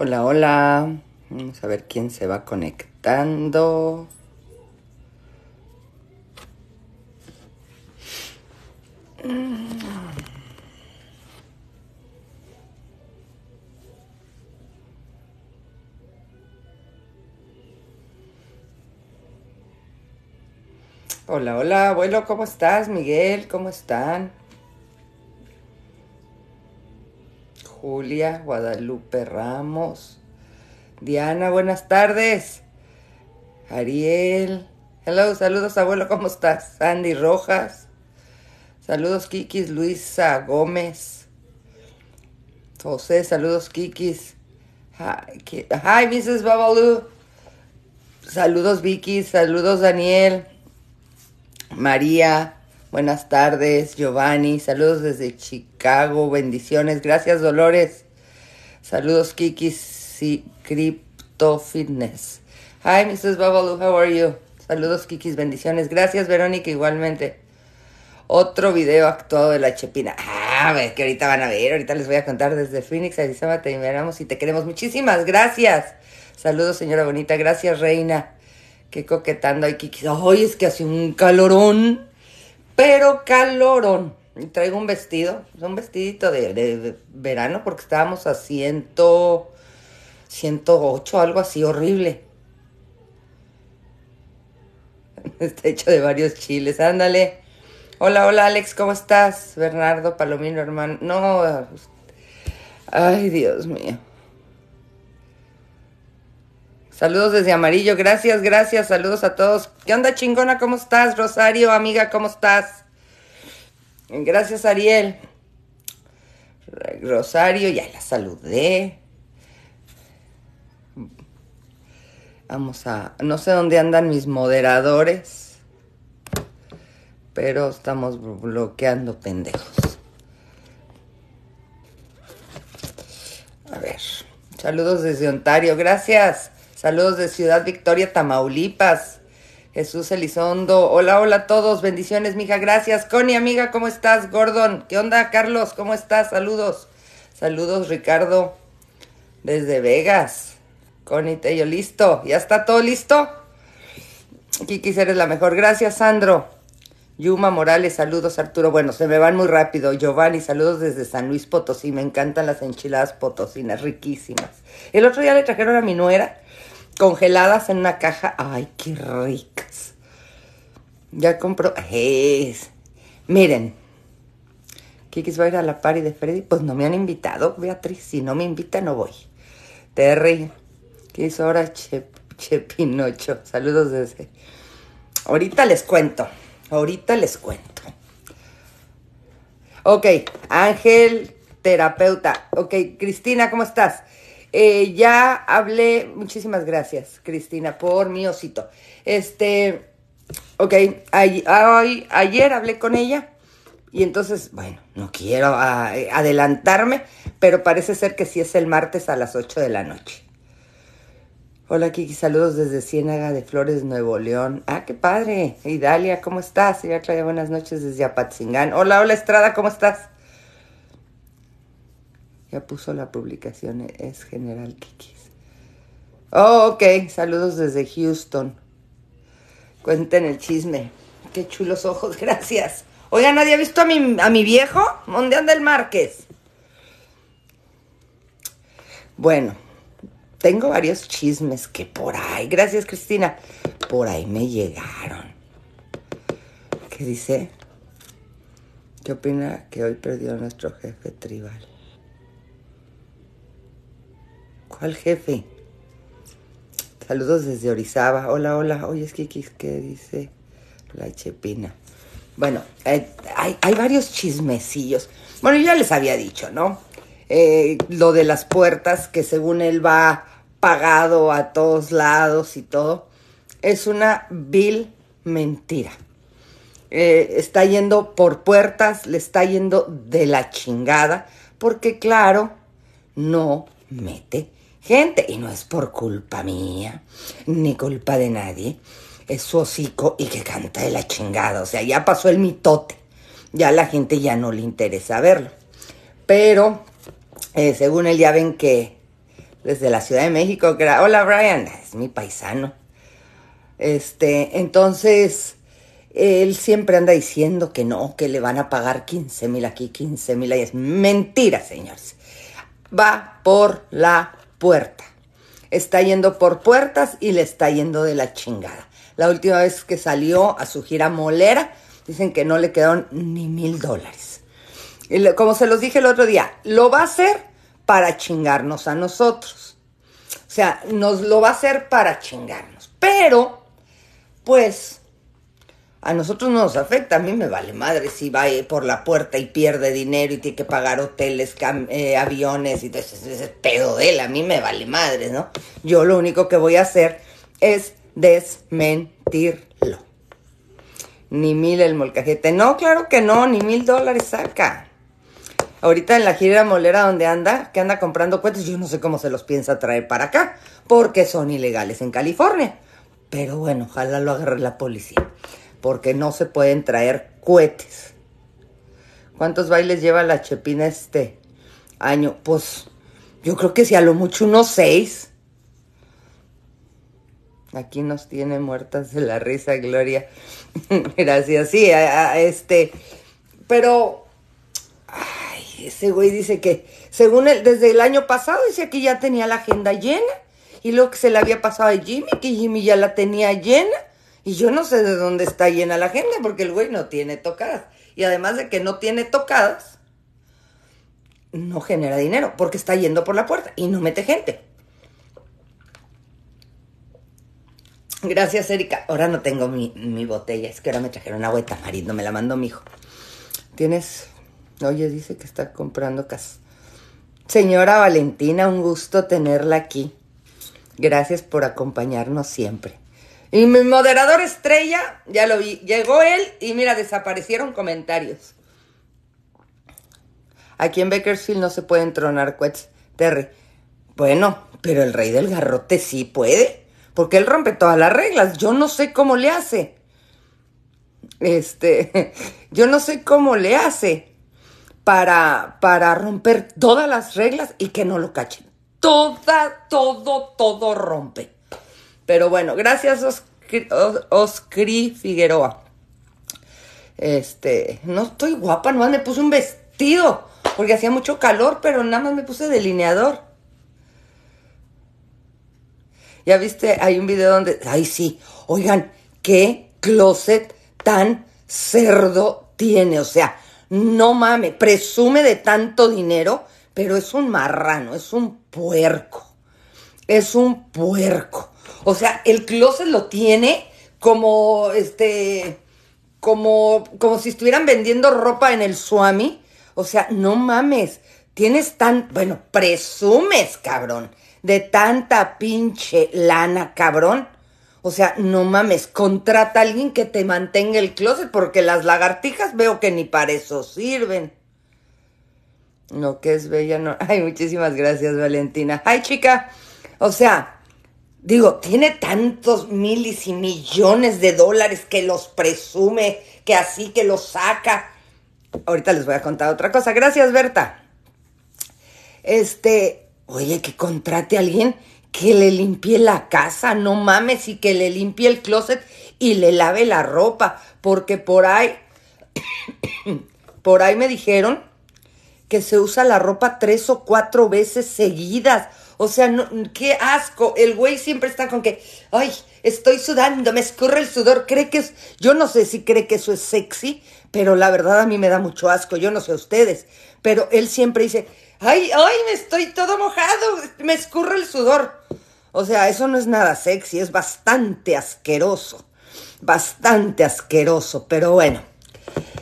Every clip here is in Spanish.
Hola, hola. Vamos a ver quién se va conectando. Hola, hola, abuelo, ¿cómo estás? Miguel, ¿cómo están? Julia Guadalupe Ramos. Diana, buenas tardes. Ariel. Hello, saludos abuelo, ¿cómo estás? Sandy Rojas. Saludos Kikis, Luisa Gómez. José, saludos Kikis. Hi, Mrs. Babalu. Saludos Vicky, saludos Daniel. María. Buenas tardes, Giovanni. Saludos desde Chicago. Bendiciones. Gracias, Dolores. Saludos, Kiki sí, Crypto Fitness. Hi, Mrs. Babalu. How are you? Saludos, Kikis. Bendiciones. Gracias, Verónica. Igualmente. Otro video actuado de la Chepina. Ah, ver que ahorita van a ver. Ahorita les voy a contar desde Phoenix, Arizona. Te miramos y te queremos. Muchísimas gracias. Saludos, señora bonita. Gracias, reina. Qué coquetando hay, Kikis. Ay, es que hace un calorón pero calorón. Traigo un vestido, un vestidito de, verano porque estábamos a ciento, 108, algo así horrible. Está hecho de varios chiles, ándale. Hola, hola Alex, ¿cómo estás? Bernardo Palomino, hermano. No, ay Dios mío. Saludos desde Amarillo, gracias, gracias, saludos a todos. ¿Qué onda chingona? ¿Cómo estás? Rosario, amiga, ¿cómo estás? Gracias, Ariel. Rosario, ya la saludé. Vamos a... No sé dónde andan mis moderadores, pero estamos bloqueando pendejos. A ver, saludos desde Ontario, gracias. Saludos de Ciudad Victoria, Tamaulipas. Jesús Elizondo. Hola, hola a todos. Bendiciones, mija. Gracias. Connie, amiga, ¿cómo estás? Gordon, ¿qué onda? Carlos, ¿cómo estás? Saludos. Saludos, Ricardo, desde Vegas. Connie Tello, listo. ¿Ya está todo listo? Kiki, eres la mejor. Gracias, Sandro. Yuma Morales, saludos, Arturo. Bueno, se me van muy rápido. Giovanni, saludos desde San Luis Potosí. Me encantan las enchiladas potosinas, riquísimas. El otro día le trajeron a mi nuera congeladas en una caja. Ay, qué ricas. Ya compró. Es. Miren. Kikis va a ir a la party de Freddy. Pues no me han invitado, Beatriz. Si no me invita, no voy. Terry. ¿Qué hizo ahora che, Saludos desde. Ahorita les cuento. Ahorita les cuento. Ok, Ángel, terapeuta. Ok, Cristina, ¿cómo estás? Eh, ya hablé, muchísimas gracias, Cristina, por mi osito. Este, ok, ayer hablé con ella y entonces, bueno, no quiero ah, eh, adelantarme, pero parece ser que sí es el martes a las 8 de la noche. Hola Kiki, saludos desde Ciénaga de Flores, Nuevo León. Ah, qué padre. Dalia, ¿cómo estás? Y Claudia, buenas noches desde Apatzingán. Hola, hola Estrada, ¿cómo estás? Ya puso la publicación, es General Kikis. Oh, ok, saludos desde Houston. Cuenten el chisme. Qué chulos ojos, gracias. Oiga, ¿nadie ha visto a mi, a mi viejo? ¿Dónde del el Márquez? Bueno, tengo varios chismes que por ahí, gracias Cristina, por ahí me llegaron. ¿Qué dice? ¿Qué opina que hoy perdió nuestro jefe tribal? ¿Cuál jefe? Saludos desde Orizaba. Hola, hola. Oye, es que, ¿qué dice la chepina? Bueno, eh, hay, varios chismecillos. Bueno, ya les había dicho, ¿no? Eh, lo de las puertas, que según él va pagado a todos lados y todo, es una vil mentira. Eh, está yendo por puertas, le está yendo de la chingada, porque claro, no mete gente y no es por culpa mía, ni culpa de nadie. Es su hocico y que canta de la chingada. O sea, ya pasó el mitote. Ya la gente ya no le interesa verlo. Pero, eh, según él, ya ven que desde la Ciudad de México, que hola Brian, es mi paisano. Este, entonces, él siempre anda diciendo que no, que le van a pagar 15 mil aquí, 15 mil allá. Es mentira, señores. Va por la puerta. Está yendo por puertas y le está yendo de la chingada. La última vez que salió a su gira molera, dicen que no le quedaron ni mil dólares. como se los dije el otro día, lo va a hacer para chingarnos a nosotros. O sea, nos lo va a hacer para chingarnos. Pero, pues, a nosotros no nos afecta, a mí me vale madre si va eh, por la puerta y pierde dinero y tiene que pagar hoteles, eh, aviones y todo ese, pedo de él, a mí me vale madre, ¿no? Yo lo único que voy a hacer es desmentirlo. Ni mil el molcajete, no, claro que no, ni mil dólares saca. Ahorita en la gira molera donde anda, que anda comprando cohetes, yo no sé cómo se los piensa traer para acá, porque son ilegales en California. Pero bueno, ojalá lo agarre la policía porque no se pueden traer cohetes. ¿Cuántos bailes lleva la Chepina este año? Pues yo creo que si a lo mucho unos seis. Aquí nos tiene muertas de la risa, Gloria. Gracias, sí, este. Pero, ay, ese güey dice que, según él, desde el año pasado, dice que ya tenía la agenda llena. Y luego que se le había pasado a Jimmy, que Jimmy ya la tenía llena. Y yo no sé de dónde está llena la gente porque el güey no tiene tocadas. Y además de que no tiene tocadas, no genera dinero porque está yendo por la puerta y no mete gente. Gracias, Erika. Ahora no tengo mi, botella. Es que ahora me trajeron agua de no Me la mandó mi hijo. Tienes. Oye, dice que está comprando casa. Señora Valentina, un gusto tenerla aquí. Gracias por acompañarnos siempre. Y mi moderador estrella, ya lo vi, llegó él y mira, desaparecieron comentarios. Aquí en Bakersfield no se pueden tronar cuets, Terry. Bueno, pero el rey del garrote sí puede, porque él rompe todas las reglas. Yo no sé cómo le hace. Este, yo no sé cómo le hace para, para romper todas las reglas y que no lo cachen. Toda, todo, todo rompe. Pero bueno, gracias Oscri, Figueroa. Este, no estoy guapa, no me puse un vestido, porque hacía mucho calor, pero nada más me puse delineador. Ya viste, hay un video donde, ay sí, oigan, qué closet tan cerdo tiene, o sea, no mames, presume de tanto dinero, pero es un marrano, es un puerco, es un puerco. O sea, el closet lo tiene como este como como si estuvieran vendiendo ropa en el Suami. O sea, no mames, tienes tan, bueno, presumes, cabrón, de tanta pinche lana, cabrón. O sea, no mames, contrata a alguien que te mantenga el closet porque las lagartijas veo que ni para eso sirven. No, que es bella no. Ay, muchísimas gracias, Valentina. Ay, chica. O sea, Digo, tiene tantos miles y millones de dólares que los presume, que así que los saca. Ahorita les voy a contar otra cosa. Gracias, Berta. Este, oye, que contrate a alguien que le limpie la casa, no mames, y que le limpie el closet y le lave la ropa, porque por ahí, por ahí me dijeron que se usa la ropa tres o cuatro veces seguidas. O sea, qué asco. El güey siempre está con que, ay, estoy sudando, me escurre el sudor. Cree que yo no sé si cree que eso es sexy, pero la verdad a mí me da mucho asco. Yo no sé ustedes, pero él siempre dice, ay, ay, me estoy todo mojado, me escurre el sudor. O sea, eso no es nada sexy, es bastante asqueroso. Bastante asqueroso, pero bueno.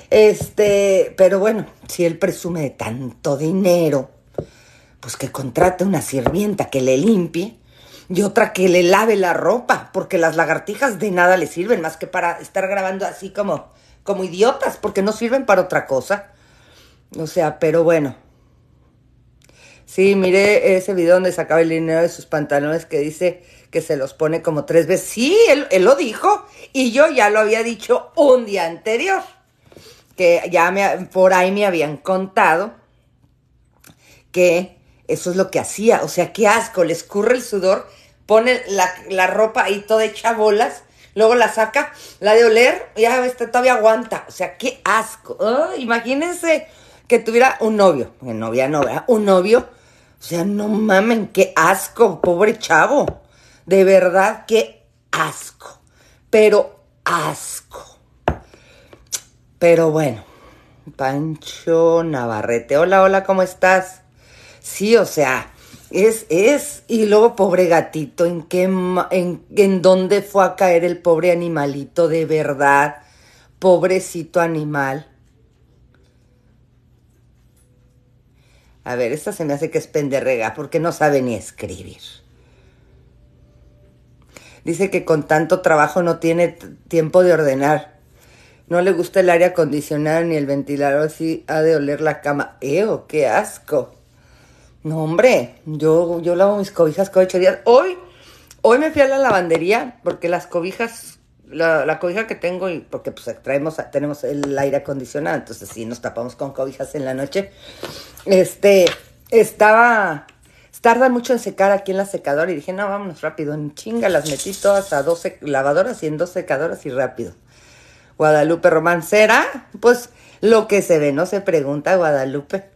Este, pero bueno, si él presume de tanto dinero, pues que contrate una sirvienta que le limpie y otra que le lave la ropa, porque las lagartijas de nada le sirven más que para estar grabando así como, como idiotas, porque no sirven para otra cosa. O sea, pero bueno. Sí, miré ese video donde sacaba el dinero de sus pantalones que dice que se los pone como tres veces. Sí, él, él lo dijo y yo ya lo había dicho un día anterior, que ya me, por ahí me habían contado que eso es lo que hacía. O sea, qué asco, le escurre el sudor, pone la, ropa ahí toda hecha bolas, luego la saca, la de oler, ya está, todavía aguanta. O sea, qué asco. imagínense que tuviera un novio. que novia no, Un novio. O sea, no mamen, qué asco, pobre chavo. De verdad, qué asco. Pero asco. Pero bueno, Pancho Navarrete. Hola, hola, ¿cómo estás? Sí, o sea, es, es. Y luego, pobre gatito, ¿en, qué, en, en dónde fue a caer el pobre animalito de verdad? Pobrecito animal. A ver, esta se me hace que es penderrega porque no sabe ni escribir. Dice que con tanto trabajo no tiene tiempo de ordenar. No le gusta el aire acondicionado ni el ventilador, así ha de oler la cama. ¡Eo, qué asco! No, hombre, yo, yo lavo mis cobijas cada ocho días. Hoy, hoy me fui a la lavandería porque las cobijas, la, cobija que tengo, y porque pues traemos, tenemos el aire acondicionado, entonces sí nos tapamos con cobijas en la noche. Este, estaba, tarda mucho en secar aquí en la secadora y dije, no, vámonos rápido, en chinga, las metí todas a 12 lavadoras y en dos secadoras y rápido. Guadalupe Román, Pues lo que se ve, no se pregunta Guadalupe.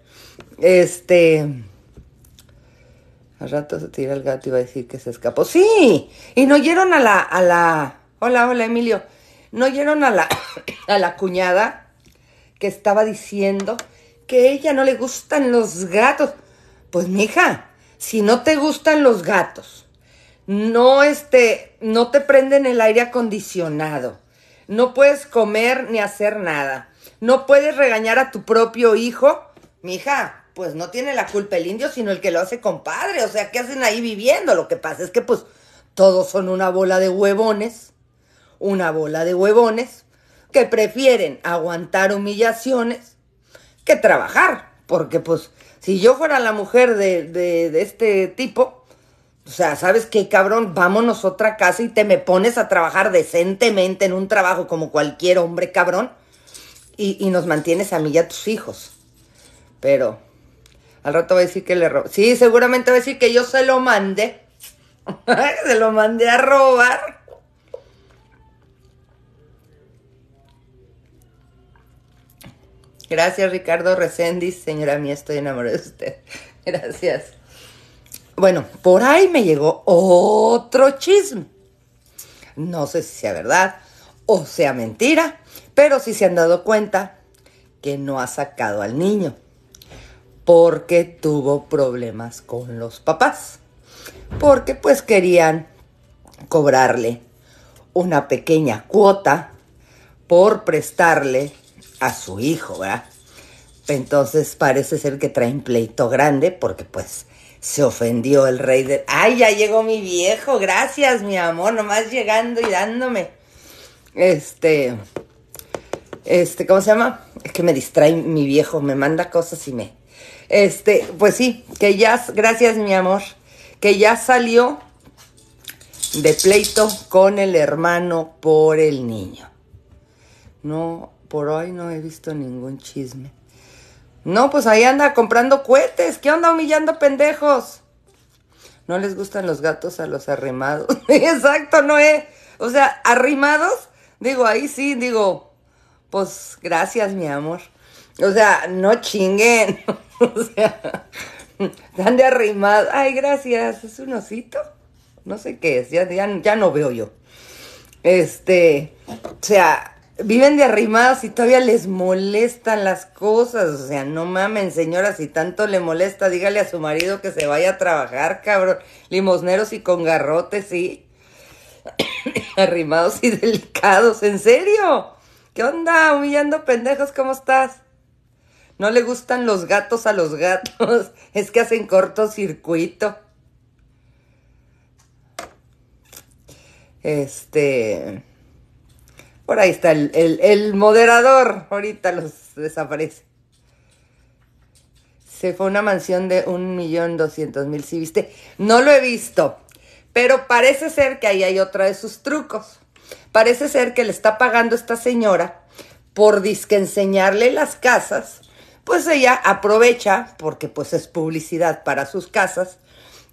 Este... Al rato se tira el gato y va a decir que se escapó. ¡Sí! Y no oyeron a la, a la. Hola, hola, Emilio. No oyeron a la, a la cuñada que estaba diciendo que a ella no le gustan los gatos. Pues, mija, si no te gustan los gatos, no este, no te prenden el aire acondicionado, no puedes comer ni hacer nada, no puedes regañar a tu propio hijo, mija, pues no tiene la culpa el indio, sino el que lo hace compadre. O sea, ¿qué hacen ahí viviendo? Lo que pasa es que pues todos son una bola de huevones, una bola de huevones, que prefieren aguantar humillaciones que trabajar. Porque pues si yo fuera la mujer de, este tipo, o sea, ¿sabes qué, cabrón? Vámonos otra casa y te me pones a trabajar decentemente en un trabajo como cualquier hombre, cabrón. Y, y nos mantienes a mí y a tus hijos. Pero al rato va a decir que le robó. Sí, seguramente va a decir que yo se lo mandé. se lo mandé a robar. Gracias, Ricardo Reséndiz. Señora mía, estoy enamorada de usted. Gracias. Bueno, por ahí me llegó otro chisme. No sé si sea verdad o sea mentira, pero si se han dado cuenta que no ha sacado al niño porque tuvo problemas con los papás, porque pues querían cobrarle una pequeña cuota por prestarle a su hijo, ¿verdad? Entonces parece ser que trae un pleito grande porque pues se ofendió el rey de... ¡Ay, ya llegó mi viejo! Gracias, mi amor, nomás llegando y dándome. Este... Este, ¿cómo se llama? Es que me distrae mi viejo, me manda cosas y me este, pues sí, que ya, gracias mi amor, que ya salió de pleito con el hermano por el niño. No, por hoy no he visto ningún chisme. No, pues ahí anda comprando cohetes. ¿Qué anda humillando pendejos? No les gustan los gatos a los arrimados. Exacto, no es. Eh. O sea, arrimados, digo, ahí sí, digo, pues gracias, mi amor. O sea, no chinguen. o sea, están de arrimados. Ay, gracias, es un osito. No sé qué es, ya, ya, no veo yo. Este, o sea, viven de arrimados y todavía les molestan las cosas. O sea, no mamen, señora, si tanto le molesta, dígale a su marido que se vaya a trabajar, cabrón. Limosneros y con garrotes, sí. arrimados y delicados, en serio. ¿Qué onda? Humillando pendejos, ¿cómo estás? No le gustan los gatos a los gatos. Es que hacen cortocircuito. Este. Por ahí está el, moderador. Ahorita los desaparece. Se fue a una mansión de un millón mil. Si viste, no lo he visto. Pero parece ser que ahí hay otra de sus trucos. Parece ser que le está pagando esta señora por disque enseñarle las casas pues ella aprovecha, porque pues es publicidad para sus casas,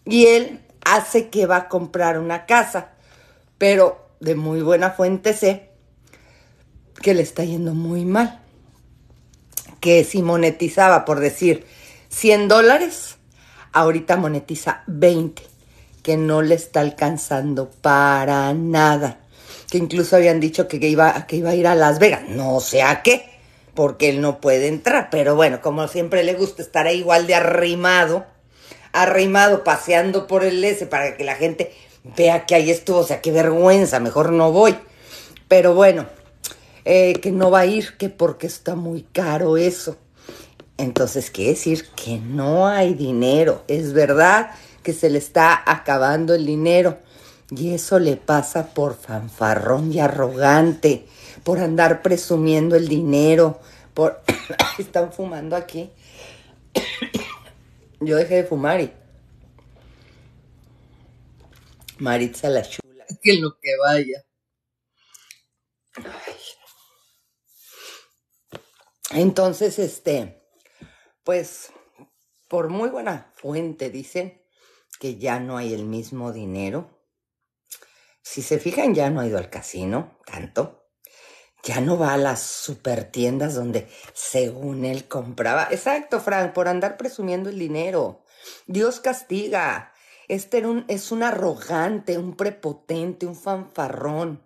y él hace que va a comprar una casa, pero de muy buena fuente sé que le está yendo muy mal, que si monetizaba, por decir, 100 dólares, ahorita monetiza 20, que no le está alcanzando para nada, que incluso habían dicho que iba, que iba a ir a Las Vegas, no sé a qué porque él no puede entrar. Pero bueno, como siempre le gusta, ahí igual de arrimado, arrimado, paseando por el S para que la gente vea que ahí estuvo. O sea, qué vergüenza, mejor no voy. Pero bueno, eh, que no va a ir, que porque está muy caro eso. Entonces, ¿qué decir? Que no hay dinero. Es verdad que se le está acabando el dinero. Y eso le pasa por fanfarrón y arrogante, por andar presumiendo el dinero, por están fumando aquí. Yo dejé de fumar y Maritza la chula, que lo que vaya. Entonces, este, pues, por muy buena fuente dicen que ya no hay el mismo dinero. Si se fijan, ya no ha ido al casino tanto ya no va a las supertiendas donde según él compraba. Exacto, Frank, por andar presumiendo el dinero. Dios castiga. Este un, es un arrogante, un prepotente, un fanfarrón.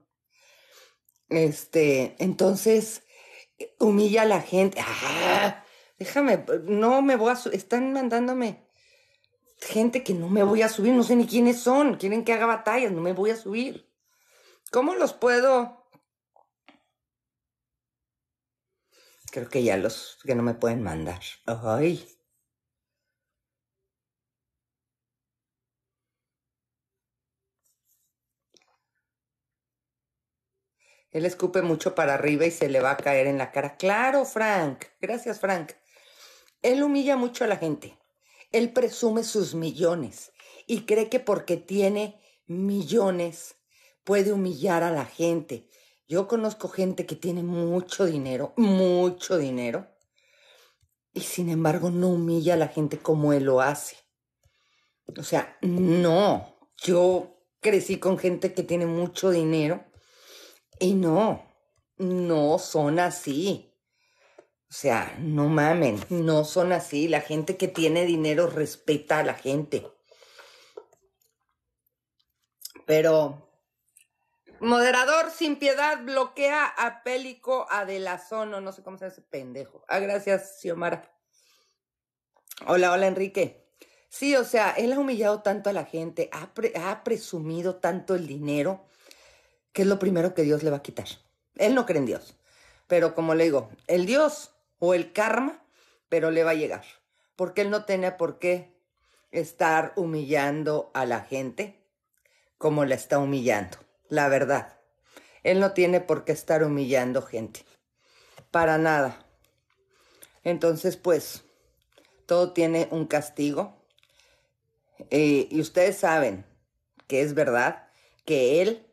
Este, entonces, eh, humilla a la gente. ¡Ah! Déjame, no me voy a subir. Están mandándome gente que no me voy a subir. No sé ni quiénes son. Quieren que haga batallas. No me voy a subir. ¿Cómo los puedo Creo que ya los que no me pueden mandar. Ay. Él escupe mucho para arriba y se le va a caer en la cara. Claro, Frank. Gracias, Frank. Él humilla mucho a la gente. Él presume sus millones y cree que porque tiene millones puede humillar a la gente yo conozco gente que tiene mucho dinero, mucho dinero, y sin embargo no humilla a la gente como él lo hace. O sea, no, yo crecí con gente que tiene mucho dinero y no, no son así. O sea, no mamen, no son así. La gente que tiene dinero respeta a la gente. Pero Moderador sin piedad bloquea a Pélico Adelazono, no sé cómo se hace pendejo. Ah, gracias, Xiomara. Hola, hola, Enrique. Sí, o sea, él ha humillado tanto a la gente, ha, ha presumido tanto el dinero, que es lo primero que Dios le va a quitar. Él no cree en Dios, pero como le digo, el Dios o el karma, pero le va a llegar, porque él no tiene por qué estar humillando a la gente como la está humillando la verdad. Él no tiene por qué estar humillando gente. Para nada. Entonces, pues, todo tiene un castigo. Eh, y ustedes saben que es verdad que él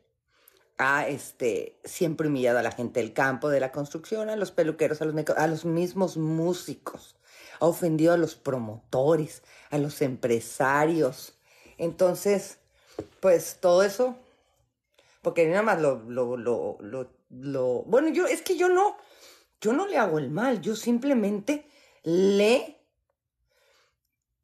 ha este, siempre humillado a la gente del campo, de la construcción, a los peluqueros, a los, a los mismos músicos. Ha ofendido a los promotores, a los empresarios. Entonces, pues todo eso porque nada más lo, lo, lo, lo, Bueno, yo es que yo no, yo no le hago el mal, yo simplemente le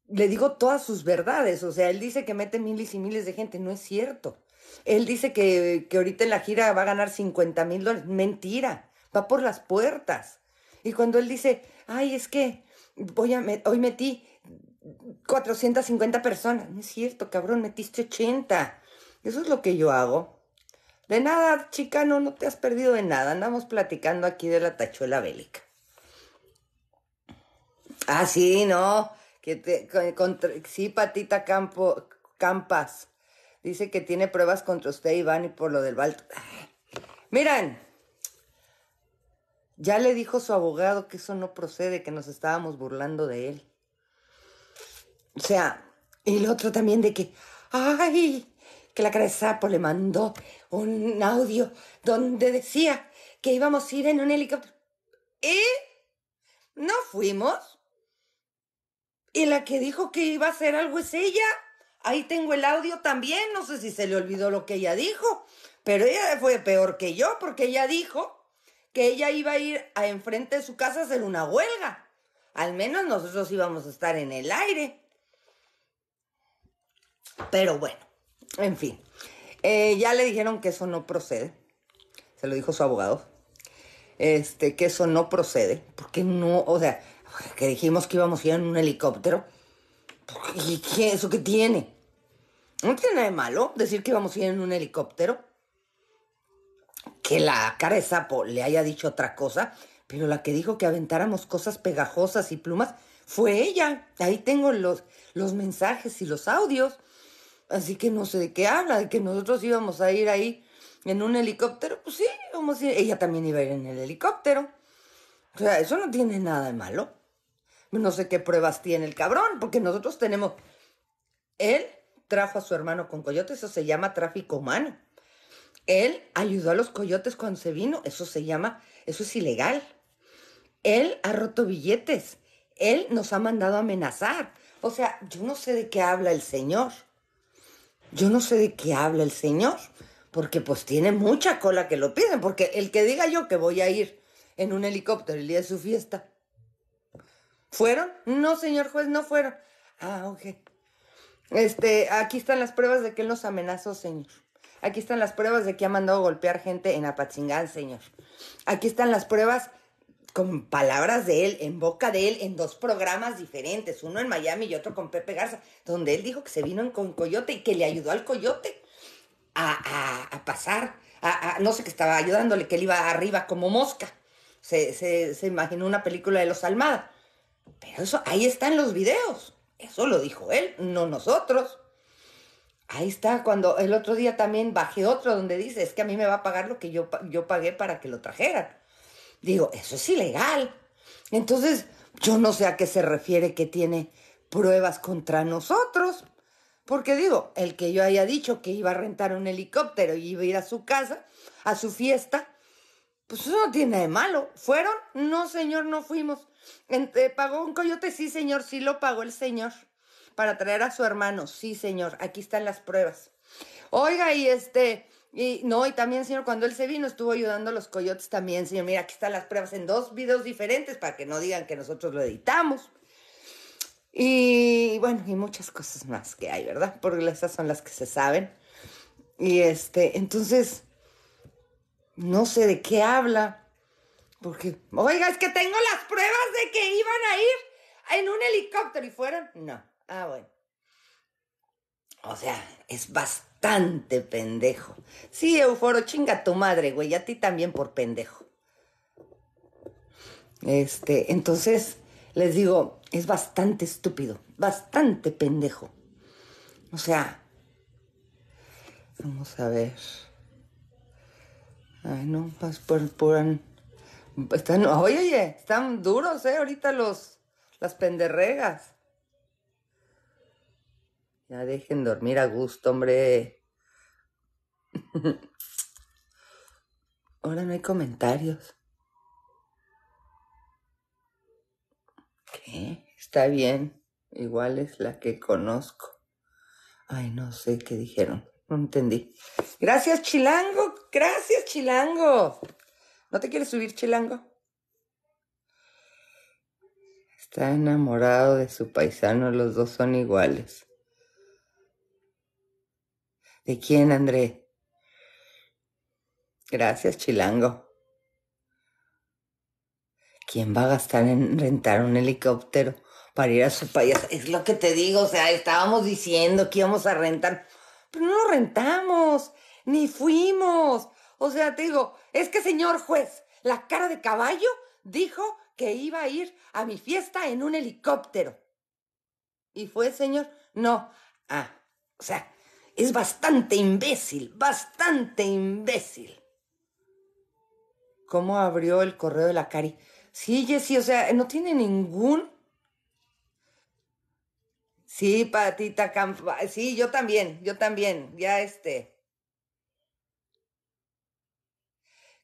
le digo todas sus verdades. O sea, él dice que mete miles y miles de gente. No es cierto. Él dice que, ahorita en la gira va a ganar 50 mil dólares. Mentira. Va por las puertas. Y cuando él dice, ay, es que voy a hoy metí 450 personas. No es cierto, cabrón, metiste 80. Eso es lo que yo hago. De nada, chica, no te has perdido de nada. Andamos platicando aquí de la tachuela bélica. Ah, sí, no. Que te, sí, Patita Campo, Campas. Dice que tiene pruebas contra usted, Iván, y por lo del balto. Miren, ya le dijo su abogado que eso no procede, que nos estábamos burlando de él. O sea, y el otro también de que, ay, que la cara de le mandó un audio donde decía que íbamos a ir en un helicóptero. ¿Y? ¿No fuimos? ¿Y la que dijo que iba a hacer algo es ella? Ahí tengo el audio también, no sé si se le olvidó lo que ella dijo, pero ella fue peor que yo porque ella dijo que ella iba a ir a enfrente de su casa a hacer una huelga. Al menos nosotros íbamos a estar en el aire. Pero bueno, en fin, eh, ya le dijeron que eso no procede. Se lo dijo su abogado. Este, que eso no procede. Porque no, o sea, que dijimos que íbamos a ir en un helicóptero. ¿Y qué, eso qué tiene? No tiene nada de malo decir que íbamos a ir en un helicóptero. Que la cara de sapo le haya dicho otra cosa, pero la que dijo que aventáramos cosas pegajosas y plumas fue ella. Ahí tengo los, los mensajes y los audios. Así que no sé de qué habla, de que nosotros íbamos a ir ahí en un helicóptero. Pues sí, vamos a Ella también iba a ir en el helicóptero. O sea, eso no tiene nada de malo. No sé qué pruebas tiene el cabrón, porque nosotros tenemos. Él trajo a su hermano con coyotes, eso se llama tráfico humano. Él ayudó a los coyotes cuando se vino, eso se llama, eso es ilegal. Él ha roto billetes, él nos ha mandado a amenazar. O sea, yo no sé de qué habla el señor. Yo no sé de qué habla el señor, porque pues tiene mucha cola que lo piden, porque el que diga yo que voy a ir en un helicóptero el día de su fiesta. ¿Fueron? No, señor juez, no fueron. Ah, ok. Este, aquí están las pruebas de que él nos amenazó, señor. Aquí están las pruebas de que ha mandado golpear gente en Apatzingán, señor. Aquí están las pruebas con palabras de él, en boca de él, en dos programas diferentes, uno en Miami y otro con Pepe Garza, donde él dijo que se vino con Coyote y que le ayudó al Coyote a, pasar, a, no sé qué estaba ayudándole, que él iba arriba como mosca. Se, se, imaginó una película de los Almada. Pero eso, ahí están los videos. Eso lo dijo él, no nosotros. Ahí está, cuando el otro día también bajé otro donde dice, es que a mí me va a pagar lo que yo, yo pagué para que lo trajeran. Digo, eso es ilegal. Entonces, yo no sé a qué se refiere que tiene pruebas contra nosotros. Porque digo, el que yo haya dicho que iba a rentar un helicóptero y iba a ir a su casa, a su fiesta, pues eso no tiene de malo. ¿Fueron? No, señor, no fuimos. Eh, ¿Pagó un coyote? Sí, señor, sí lo pagó el señor. Para traer a su hermano, sí, señor. Aquí están las pruebas. Oiga, y este, y no, y también, señor, cuando él se vino, estuvo ayudando a los coyotes también, señor. Mira, aquí están las pruebas en dos videos diferentes para que no digan que nosotros lo editamos. Y bueno, y muchas cosas más que hay, ¿verdad? Porque esas son las que se saben. Y este, entonces, no sé de qué habla. Porque, oiga, es que tengo las pruebas de que iban a ir en un helicóptero y fueron. No. Ah, bueno. O sea, es bastante bastante pendejo. Sí, Euforo, chinga tu madre, güey, a ti también por pendejo. Este, entonces, les digo, es bastante estúpido, bastante pendejo. O sea, vamos a ver. Ay, no, pues, por, están, oye, oye, están duros, ¿eh? Ahorita los, las penderregas. Ya dejen dormir a gusto, hombre. Ahora no hay comentarios. ¿Qué? Está bien. Igual es la que conozco. Ay, no sé qué dijeron. No entendí. Gracias, Chilango. Gracias, Chilango. ¿No te quieres subir, Chilango? Está enamorado de su paisano. Los dos son iguales. ¿De quién, André? Gracias, Chilango. ¿Quién va a gastar en rentar un helicóptero para ir a su país? Es lo que te digo, o sea, estábamos diciendo que íbamos a rentar, pero no lo rentamos, ni fuimos. O sea, te digo, es que señor juez, la cara de caballo dijo que iba a ir a mi fiesta en un helicóptero. ¿Y fue, señor? No. Ah, o sea, es bastante imbécil, bastante imbécil cómo abrió el correo de la Cari. Sí, Jessy, o sea, no tiene ningún. Sí, patita Sí, yo también, yo también. Ya este.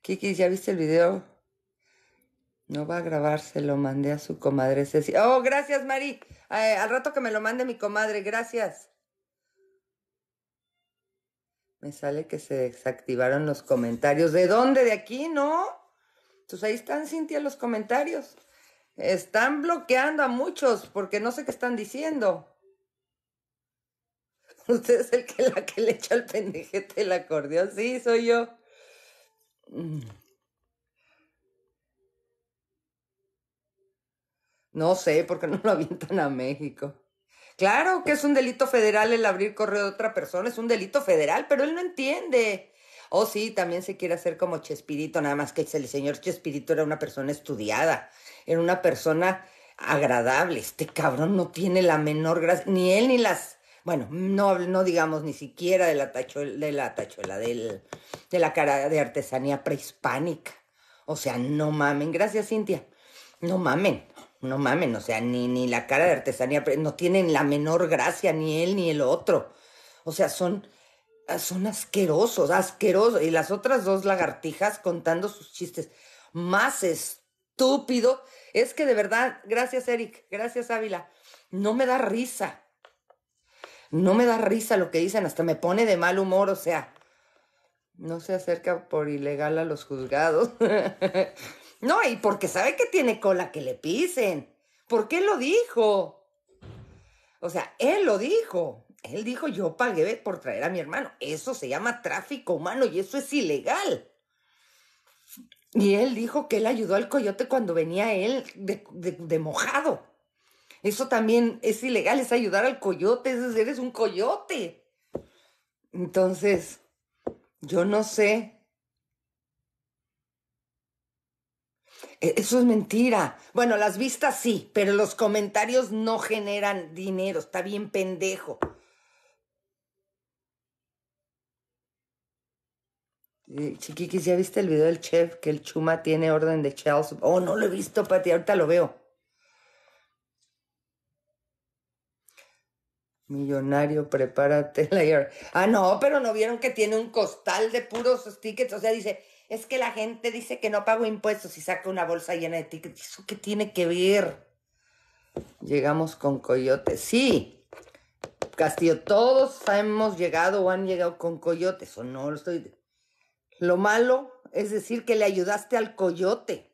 Kiki, ¿ya viste el video? No va a se lo mandé a su comadre Ceci. Oh, gracias, Mari. Eh, al rato que me lo mande mi comadre, gracias. Me sale que se desactivaron los comentarios. ¿De dónde? ¿De aquí? ¿No? Pues ahí están, Cintia, los comentarios. Están bloqueando a muchos porque no sé qué están diciendo. Usted es el que la que le echa el pendejete el acordeón. Sí, soy yo. Mm. No sé, porque no lo avientan a México. Claro que es un delito federal el abrir correo de otra persona, es un delito federal, pero él no entiende. O sí, también se quiere hacer como Chespirito, nada más que el señor Chespirito era una persona estudiada, era una persona agradable. Este cabrón no tiene la menor gracia, ni él ni las bueno, no, no digamos ni siquiera de la tachuela, de la, de la cara de artesanía prehispánica. O sea, no mamen, gracias Cintia, no mamen, no mamen, o sea, ni, ni la cara de artesanía, no tienen la menor gracia, ni él ni el otro. O sea, son Ah, son asquerosos, asquerosos. Y las otras dos lagartijas contando sus chistes. Más estúpido. Es que de verdad, gracias Eric, gracias Ávila. No me da risa. No me da risa lo que dicen, hasta me pone de mal humor, o sea. No se acerca por ilegal a los juzgados. no, y porque sabe que tiene cola que le pisen. ¿Por qué lo dijo? O sea, él lo dijo. Él dijo, yo pagué por traer a mi hermano. Eso se llama tráfico humano y eso es ilegal. Y él dijo que él ayudó al coyote cuando venía él de, mojado. Eso también es ilegal, es ayudar al coyote, es eres un coyote. Entonces, yo no sé. E, eso es mentira. Bueno, las vistas sí, pero los comentarios no generan dinero. Está bien pendejo. Chiquiquis, ¿ya viste el video del chef que el Chuma tiene orden de Charles? Oh, no lo he visto, Pati, ahorita lo veo. Millonario, prepárate. Ah, no, pero no vieron que tiene un costal de puros tickets. O sea, dice, es que la gente dice que no pago impuestos y saca una bolsa llena de tickets. ¿Eso qué tiene que ver? Llegamos con coyotes. Sí, Castillo, todos hemos llegado o han llegado con coyotes. O no, lo estoy lo malo es decir que le ayudaste al coyote.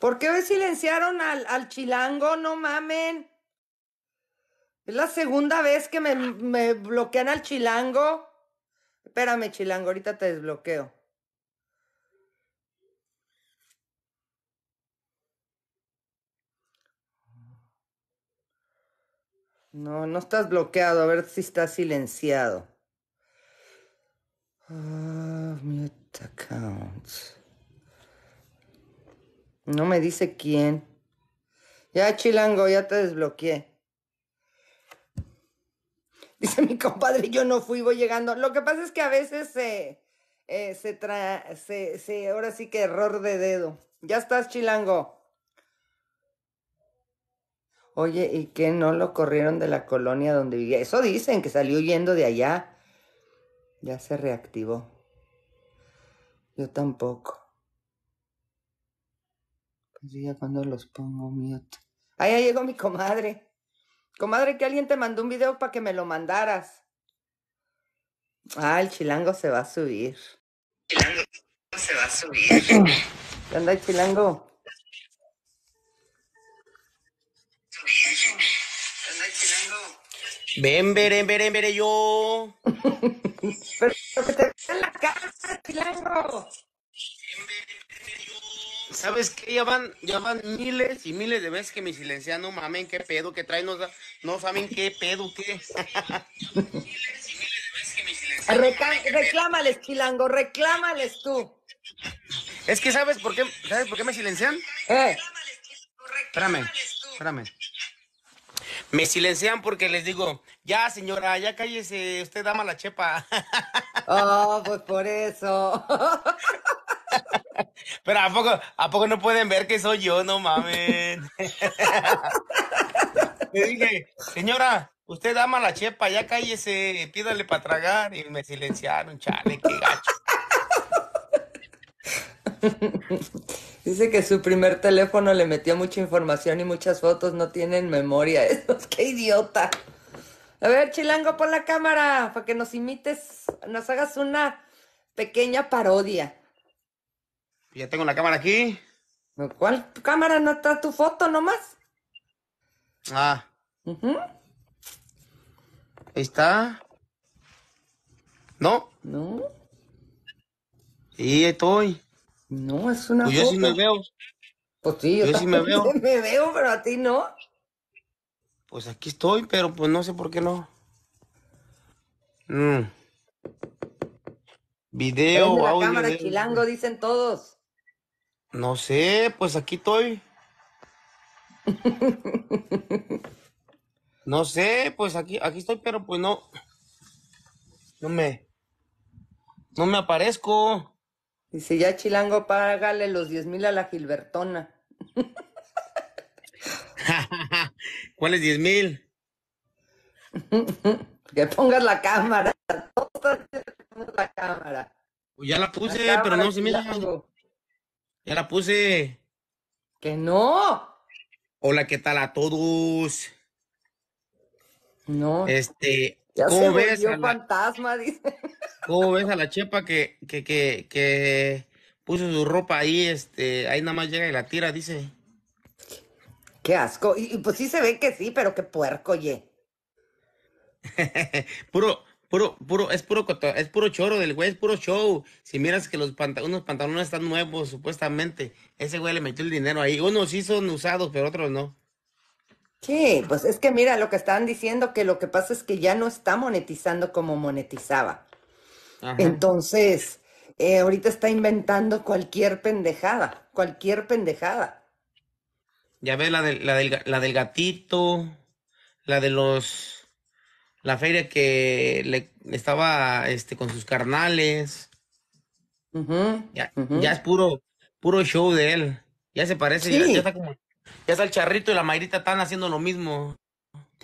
¿Por qué hoy silenciaron al, chilango? No mamen. Es la segunda vez que me, me, bloquean al chilango. Espérame, chilango, ahorita te desbloqueo. No, no estás bloqueado, a ver si estás silenciado. Ah, no me dice quién. Ya, chilango, ya te desbloqueé. Dice mi compadre, yo no fui, voy llegando. Lo que pasa es que a veces eh, se, se, ahora sí que error de dedo. Ya estás, chilango. Oye, ¿y qué no lo corrieron de la colonia donde vivía? Eso dicen, que salió huyendo de allá. Ya se reactivó. Yo tampoco. Pues ya cuando los pongo mute. Ahí llegó mi comadre. Comadre, que alguien te mandó un video para que me lo mandaras. Ah, el chilango se va a subir. Chilango se va a subir. ¿Qué onda, chilango? Ven, veré, veré, veré yo. pero, que te la ¿Sabes qué? Ya van, ya van miles y miles de veces que me silencian. No mamen, qué pedo que traen. No, saben qué pedo, qué. es. reclámales, chilango, reclámales tú. Es que, ¿sabes por qué, ¿sabes por qué me silencian? Eh. Espérame, espérame. Me silencian porque les digo, ya señora, ya cállese, usted dama la chepa. Oh, pues por eso. Pero ¿a poco, ¿a poco no pueden ver que soy yo? No mamen. Le dije, señora, usted dama la chepa, ya cállese, pídale para tragar. Y me silenciaron, chale, qué gacho. Dice que su primer teléfono le metió mucha información y muchas fotos, no tienen memoria. Esos, qué idiota. A ver, Chilango, pon la cámara para que nos imites, nos hagas una pequeña parodia. Ya tengo la cámara aquí. ¿Cuál cámara? ¿No está tu foto nomás? Ah. Ahí está. ¿No? No. Sí, estoy. No, es una. Pues yo sí me veo. Pues sí, yo, sí me veo. pero a ti no. Pues aquí estoy, pero pues no sé por qué no. Mm. Video, la audio, cámara chilango, dicen todos. No sé, pues aquí estoy. no sé, pues aquí, aquí estoy, pero pues no. No me. No me aparezco. Dice, ya Chilango, págale los 10 mil a la Gilbertona. es 10 mil? que pongas la cámara. Pues ya la puse, pero no se mira. Ya la puse. Que no. Hola, ¿qué tal a todos? No. Este, ya ¿Cómo ves a la... fantasma, dice. ¿Cómo ves a la chepa que, que, que, que puso su ropa ahí, este, ahí nada más llega y la tira, dice. Qué asco. Y, pues sí se ve que sí, pero qué puerco, oye. puro, puro, puro, es puro es puro choro del güey, es puro show. Si miras que los unos pantalones están nuevos, supuestamente, ese güey le metió el dinero ahí. Unos sí son usados, pero otros no. Sí, pues es que mira lo que estaban diciendo, que lo que pasa es que ya no está monetizando como monetizaba. Entonces, eh, ahorita está inventando cualquier pendejada, cualquier pendejada. Ya ve la, de, la, del, gatito, la de los... La feria que le estaba este, con sus carnales. ya, es puro, puro show de él. Ya se parece, ya está como ya está el charrito y la mayrita están haciendo lo mismo.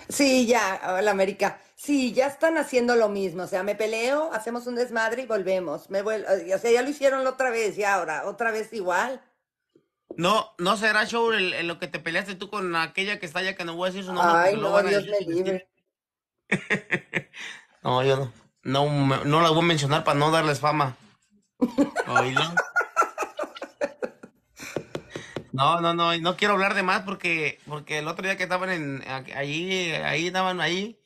Sí, ya, la América. Sí, ya están haciendo lo mismo. O sea, me peleo, hacemos un desmadre y volvemos. Me vuelvo, o sea, ya lo hicieron otra vez y ahora, otra vez igual. No, no será show el, lo que te peleaste tú con aquella que está allá que no voy a decir su nombre. Ay, no, Dios me libre. no, yo no. No, no la voy a mencionar para no darles fama. No, no, no, no quiero hablar de más porque, porque el otro día que estaban en, allí, ahí estaban ahí,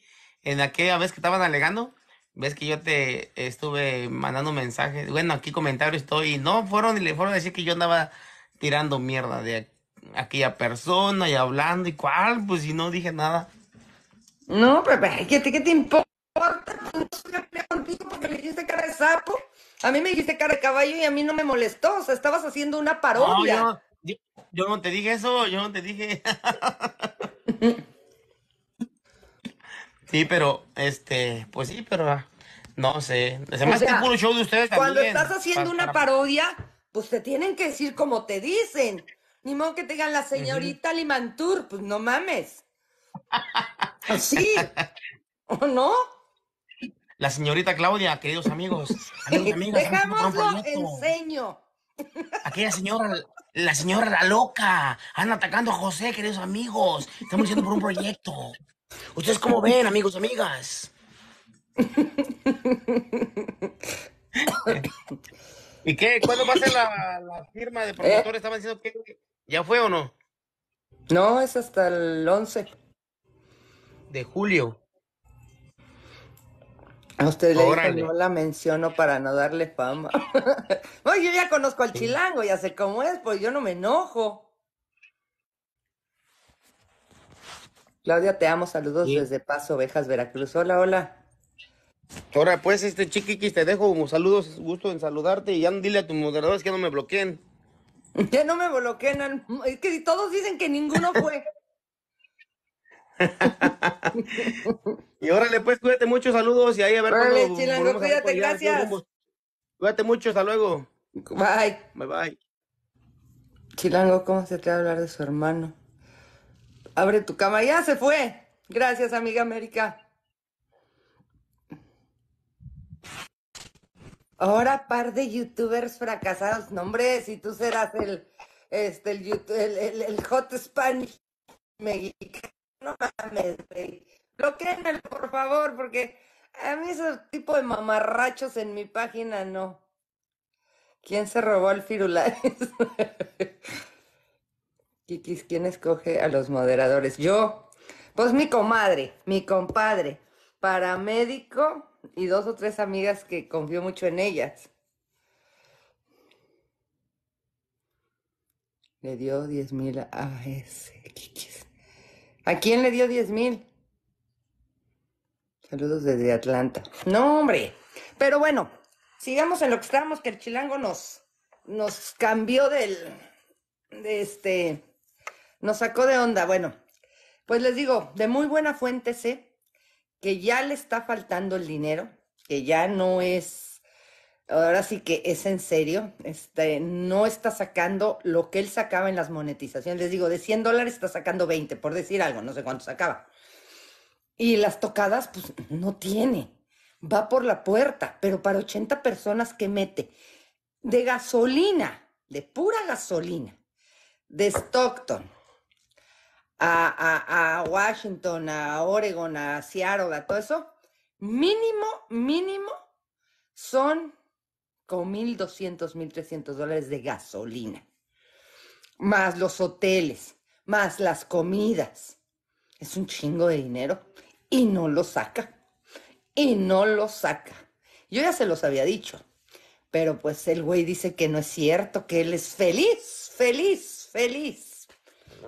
en aquella vez que estaban alegando, ves que yo te estuve mandando mensajes, bueno, aquí comentarios estoy, y no fueron y le fueron a decir que yo andaba tirando mierda de aquella persona y hablando y cuál, pues si no dije nada. No, pero ¿qué te, qué te importa? No contigo porque le dijiste cara de sapo. A mí me dijiste cara de caballo y a mí no me molestó. O sea, estabas haciendo una parodia. No, yo, no te dije eso, yo no te dije. sí, pero, este, pues sí, pero no sé. Cuando estás haciendo una parodia, pues te tienen que decir como te dicen. Ni modo que te digan la señorita Limantur, pues no mames. sí ¿O no? La señorita Claudia, queridos amigos. amigos Dejámoslo Aquella señora, la señora la loca, anda atacando a José, queridos amigos. Estamos yendo por un proyecto. ¿Ustedes cómo ven, amigos, amigas? ¿Y qué? ¿Cuándo va a ser la, firma de promotor? Eh. Estaban diciendo que ya fue o no. No, es hasta el 11 de julio. A usted le que no la menciono para no darle fama. no, yo ya conozco al chilango, ya sé cómo es, pues yo no me enojo. Claudia, te amo, saludos desde Paso Ovejas, Veracruz. Hola, hola. Ahora, pues, este chiquiquis, te dejo un saludos, gusto en saludarte y ya dile a tus moderadores que no me bloqueen. Que no me bloqueen, es que todos dicen que ninguno fue y órale, pues cuídate mucho, saludos y ahí a ver chilango, cuídate, gracias. Cuídate mucho, hasta luego. Bye. Bye Chilango, ¿cómo se te va a hablar de su hermano? Abre tu cama, ya se fue. Gracias, amiga América. Ahora par de youtubers fracasados, no hombre, si tú serás el este el, hot Spanish mexicano no mames, güey. por favor, porque a mí ese tipo de mamarrachos en mi página no. ¿Quién se robó el firulares? Kikis, ¿quién escoge a los moderadores? Yo. Pues mi comadre, mi compadre, paramédico y dos o tres amigas que confío mucho en ellas. Le dio 10 mil a ese Kikis. ¿A quién le dio 10 mil? Saludos desde Atlanta. No, hombre. Pero bueno, sigamos en lo que estábamos, que el chilango nos, nos cambió del, de este, nos sacó de onda. Bueno, pues les digo, de muy buena fuente sé que ya le está faltando el dinero, que ya no es ahora sí que es en serio, este, no está sacando lo que él sacaba en las monetizaciones. Les digo, de 100 dólares está sacando 20, por decir algo, no sé cuánto sacaba. Y las tocadas, pues no tiene. Va por la puerta, pero para 80 personas que mete de gasolina, de pura gasolina, de Stockton a, a Washington, a Oregon, a Seattle, a todo eso, mínimo, mínimo son con 1.200, 1.300 dólares de gasolina, más los hoteles, más las comidas. Es un chingo de dinero y no lo saca. Y no lo saca. Yo ya se los había dicho, pero pues el güey dice que no es cierto, que él es feliz, feliz, feliz.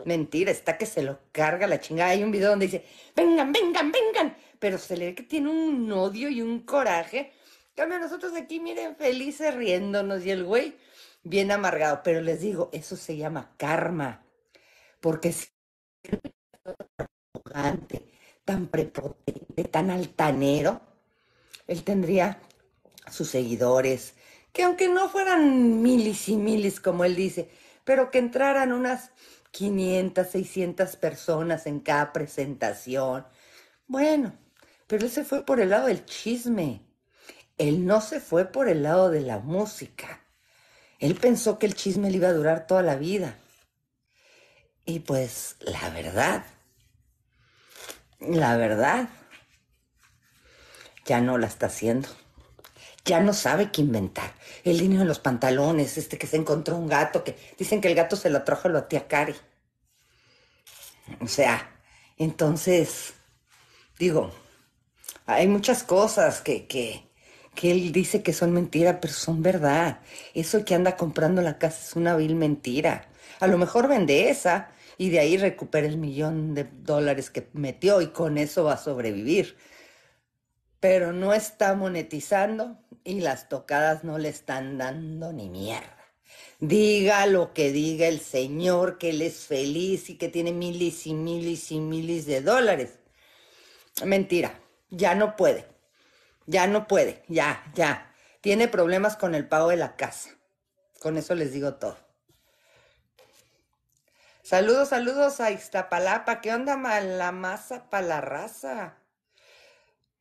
Mentira, está que se lo carga la chingada. Hay un video donde dice, vengan, vengan, vengan. Pero se le ve que tiene un odio y un coraje cambio, nosotros aquí, miren, felices riéndonos y el güey bien amargado. Pero les digo, eso se llama karma. Porque si arrogante, tan prepotente, tan altanero, él tendría sus seguidores, que aunque no fueran milis y milis, como él dice, pero que entraran unas 500, 600 personas en cada presentación. Bueno, pero ese fue por el lado del chisme él no se fue por el lado de la música. Él pensó que el chisme le iba a durar toda la vida. Y pues la verdad, la verdad, ya no la está haciendo. Ya no sabe qué inventar. El niño en los pantalones, este que se encontró un gato, que dicen que el gato se lo trajo a la tía Cari. O sea, entonces, digo, hay muchas cosas que, que, que él dice que son mentiras, pero son verdad. Eso que anda comprando la casa es una vil mentira. A lo mejor vende esa y de ahí recupera el millón de dólares que metió y con eso va a sobrevivir. Pero no está monetizando y las tocadas no le están dando ni mierda. Diga lo que diga el Señor, que él es feliz y que tiene miles y miles y miles de dólares. Mentira, ya no puede ya no puede, ya, ya. Tiene problemas con el pago de la casa. Con eso les digo todo. Saludos, saludos a Iztapalapa. ¿Qué onda mal? la masa para la raza?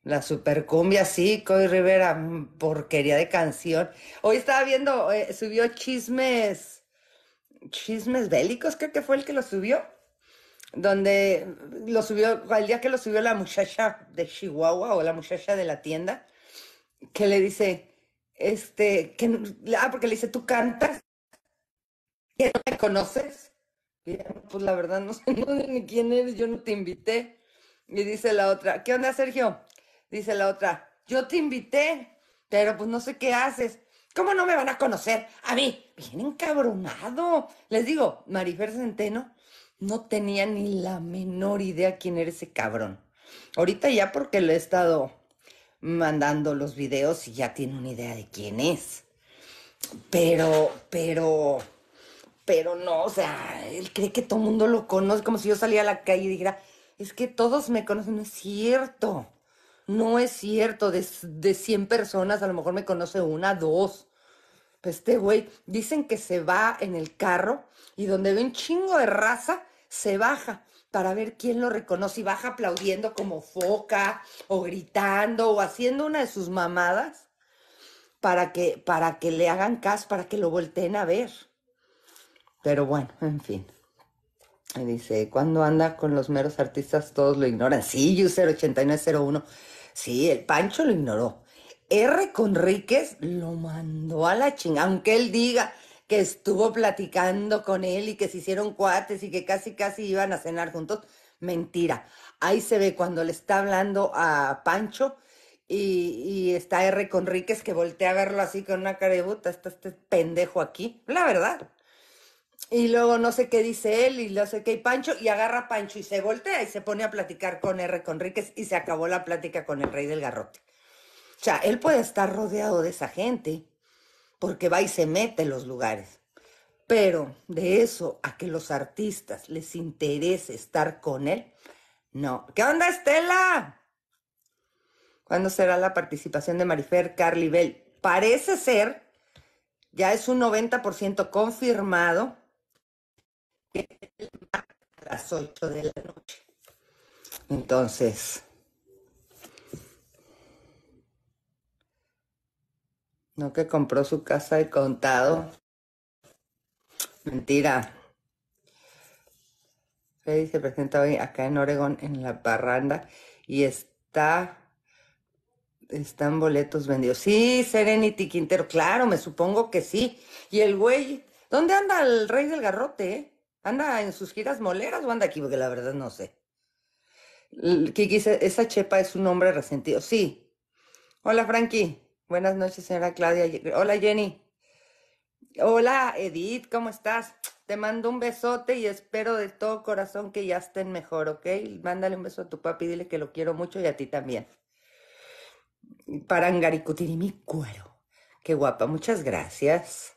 La supercumbia, sí, Cody Rivera, mm, porquería de canción. Hoy estaba viendo, eh, subió chismes, chismes bélicos, creo que fue el que lo subió donde lo subió, el día que lo subió la muchacha de Chihuahua o la muchacha de la tienda, que le dice, este, que, ah, porque le dice, tú cantas, que no me conoces. Y, pues la verdad no sé ni quién eres, yo no te invité. Y dice la otra, ¿qué onda, Sergio? Dice la otra, yo te invité, pero pues no sé qué haces. ¿Cómo no me van a conocer? A mí, bien encabronado. Les digo, Marifer Centeno no tenía ni la menor idea quién era ese cabrón. Ahorita ya porque le he estado mandando los videos y ya tiene una idea de quién es. Pero, pero, pero no, o sea, él cree que todo el mundo lo conoce, como si yo saliera a la calle y dijera, es que todos me conocen, no es cierto, no es cierto, de, de 100 personas a lo mejor me conoce una, dos. Pues este güey, dicen que se va en el carro y donde ve un chingo de raza, se baja para ver quién lo reconoce y baja aplaudiendo como foca o gritando o haciendo una de sus mamadas para que, para que le hagan caso, para que lo volteen a ver. Pero bueno, en fin. Y dice, cuando anda con los meros artistas todos lo ignoran? Sí, User8901. Sí, el Pancho lo ignoró. R. Conríquez lo mandó a la chingada, aunque él diga, estuvo platicando con él y que se hicieron cuates y que casi, casi iban a cenar juntos. Mentira. Ahí se ve cuando le está hablando a Pancho y, y está R. Conríquez que voltea a verlo así con una cara de puta, está este pendejo aquí, la verdad. Y luego no sé qué dice él y no sé qué, y Pancho, y agarra Pancho y se voltea y se pone a platicar con R. Conríquez y se acabó la plática con el rey del garrote. O sea, él puede estar rodeado de esa gente porque va y se mete en los lugares. Pero de eso a que los artistas les interese estar con él, no. ¿Qué onda, Estela? ¿Cuándo será la participación de Marifer Carly Bell? Parece ser, ya es un 90% confirmado, que a las 8 de la noche. Entonces, No que compró su casa de contado. Mentira. Freddy se presenta hoy acá en Oregón en la parranda y está están boletos vendidos. Sí, Serenity Quintero, claro, me supongo que sí. Y el güey, ¿dónde anda el rey del garrote? Eh? ¿Anda en sus giras moleras o anda aquí? Porque la verdad no sé. Kiki, esa chepa es un hombre resentido. Sí. Hola, Frankie. Buenas noches, señora Claudia. Hola, Jenny. Hola, Edith, ¿cómo estás? Te mando un besote y espero de todo corazón que ya estén mejor, ¿ok? Mándale un beso a tu papi, dile que lo quiero mucho y a ti también. y mi cuero. Qué guapa, muchas gracias.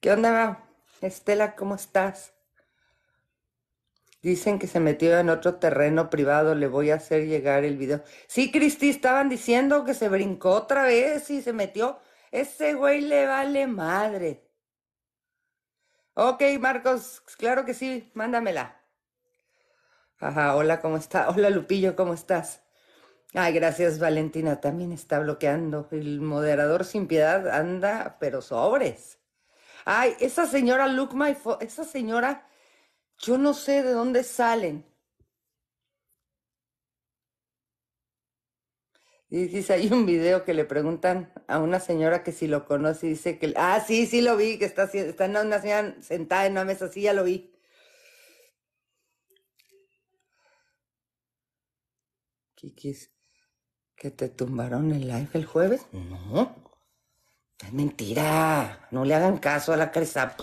¿Qué onda, Estela? ¿Cómo estás? Dicen que se metió en otro terreno privado, le voy a hacer llegar el video. Sí, Cristi, estaban diciendo que se brincó otra vez y se metió. Ese güey le vale madre. Ok, Marcos, claro que sí, mándamela. Ajá, hola, ¿cómo está? Hola, Lupillo, ¿cómo estás? Ay, gracias, Valentina. También está bloqueando. El moderador sin piedad anda, pero sobres. Ay, esa señora, look my esa señora yo no sé de dónde salen. Y dice, hay un video que le preguntan a una señora que si lo conoce y dice que, ah, sí, sí lo vi, que está, está una señora sentada en una mesa, sí, ya lo vi. Kikis, ¿que te tumbaron el live el jueves? No, es mentira, no le hagan caso a la Cresap.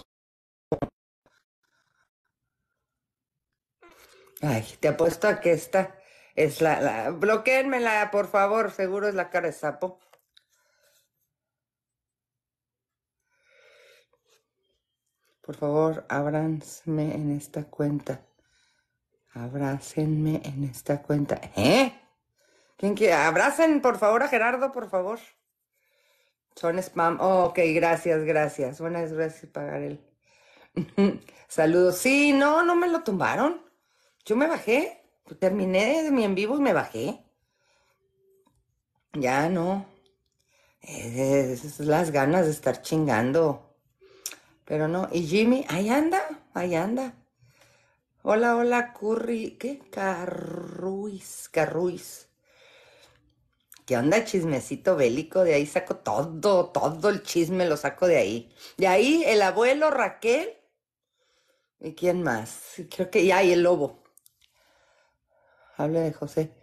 Ay, te apuesto a que esta es la, la... por favor, seguro es la cara de sapo. Por favor, abránseme en esta cuenta. Abrácenme en esta cuenta. ¿Eh? ¿Quién quiere? Abracen, por favor, a Gerardo, por favor. Son spam. Oh, ok, gracias, gracias. Buenas gracias, el. Saludos. Sí, no, no me lo tumbaron. Yo me bajé, terminé de mi en vivo y me bajé. Ya no. Es, las ganas de estar chingando. Pero no. Y Jimmy, ahí anda, ahí anda. Hola, hola, Curry. ¿Qué? Carruiz, Carruiz. ¿Qué onda, chismecito bélico? De ahí saco todo, todo el chisme lo saco de ahí. De ahí el abuelo Raquel. ¿Y quién más? Creo que ya, hay el lobo. Habla de José.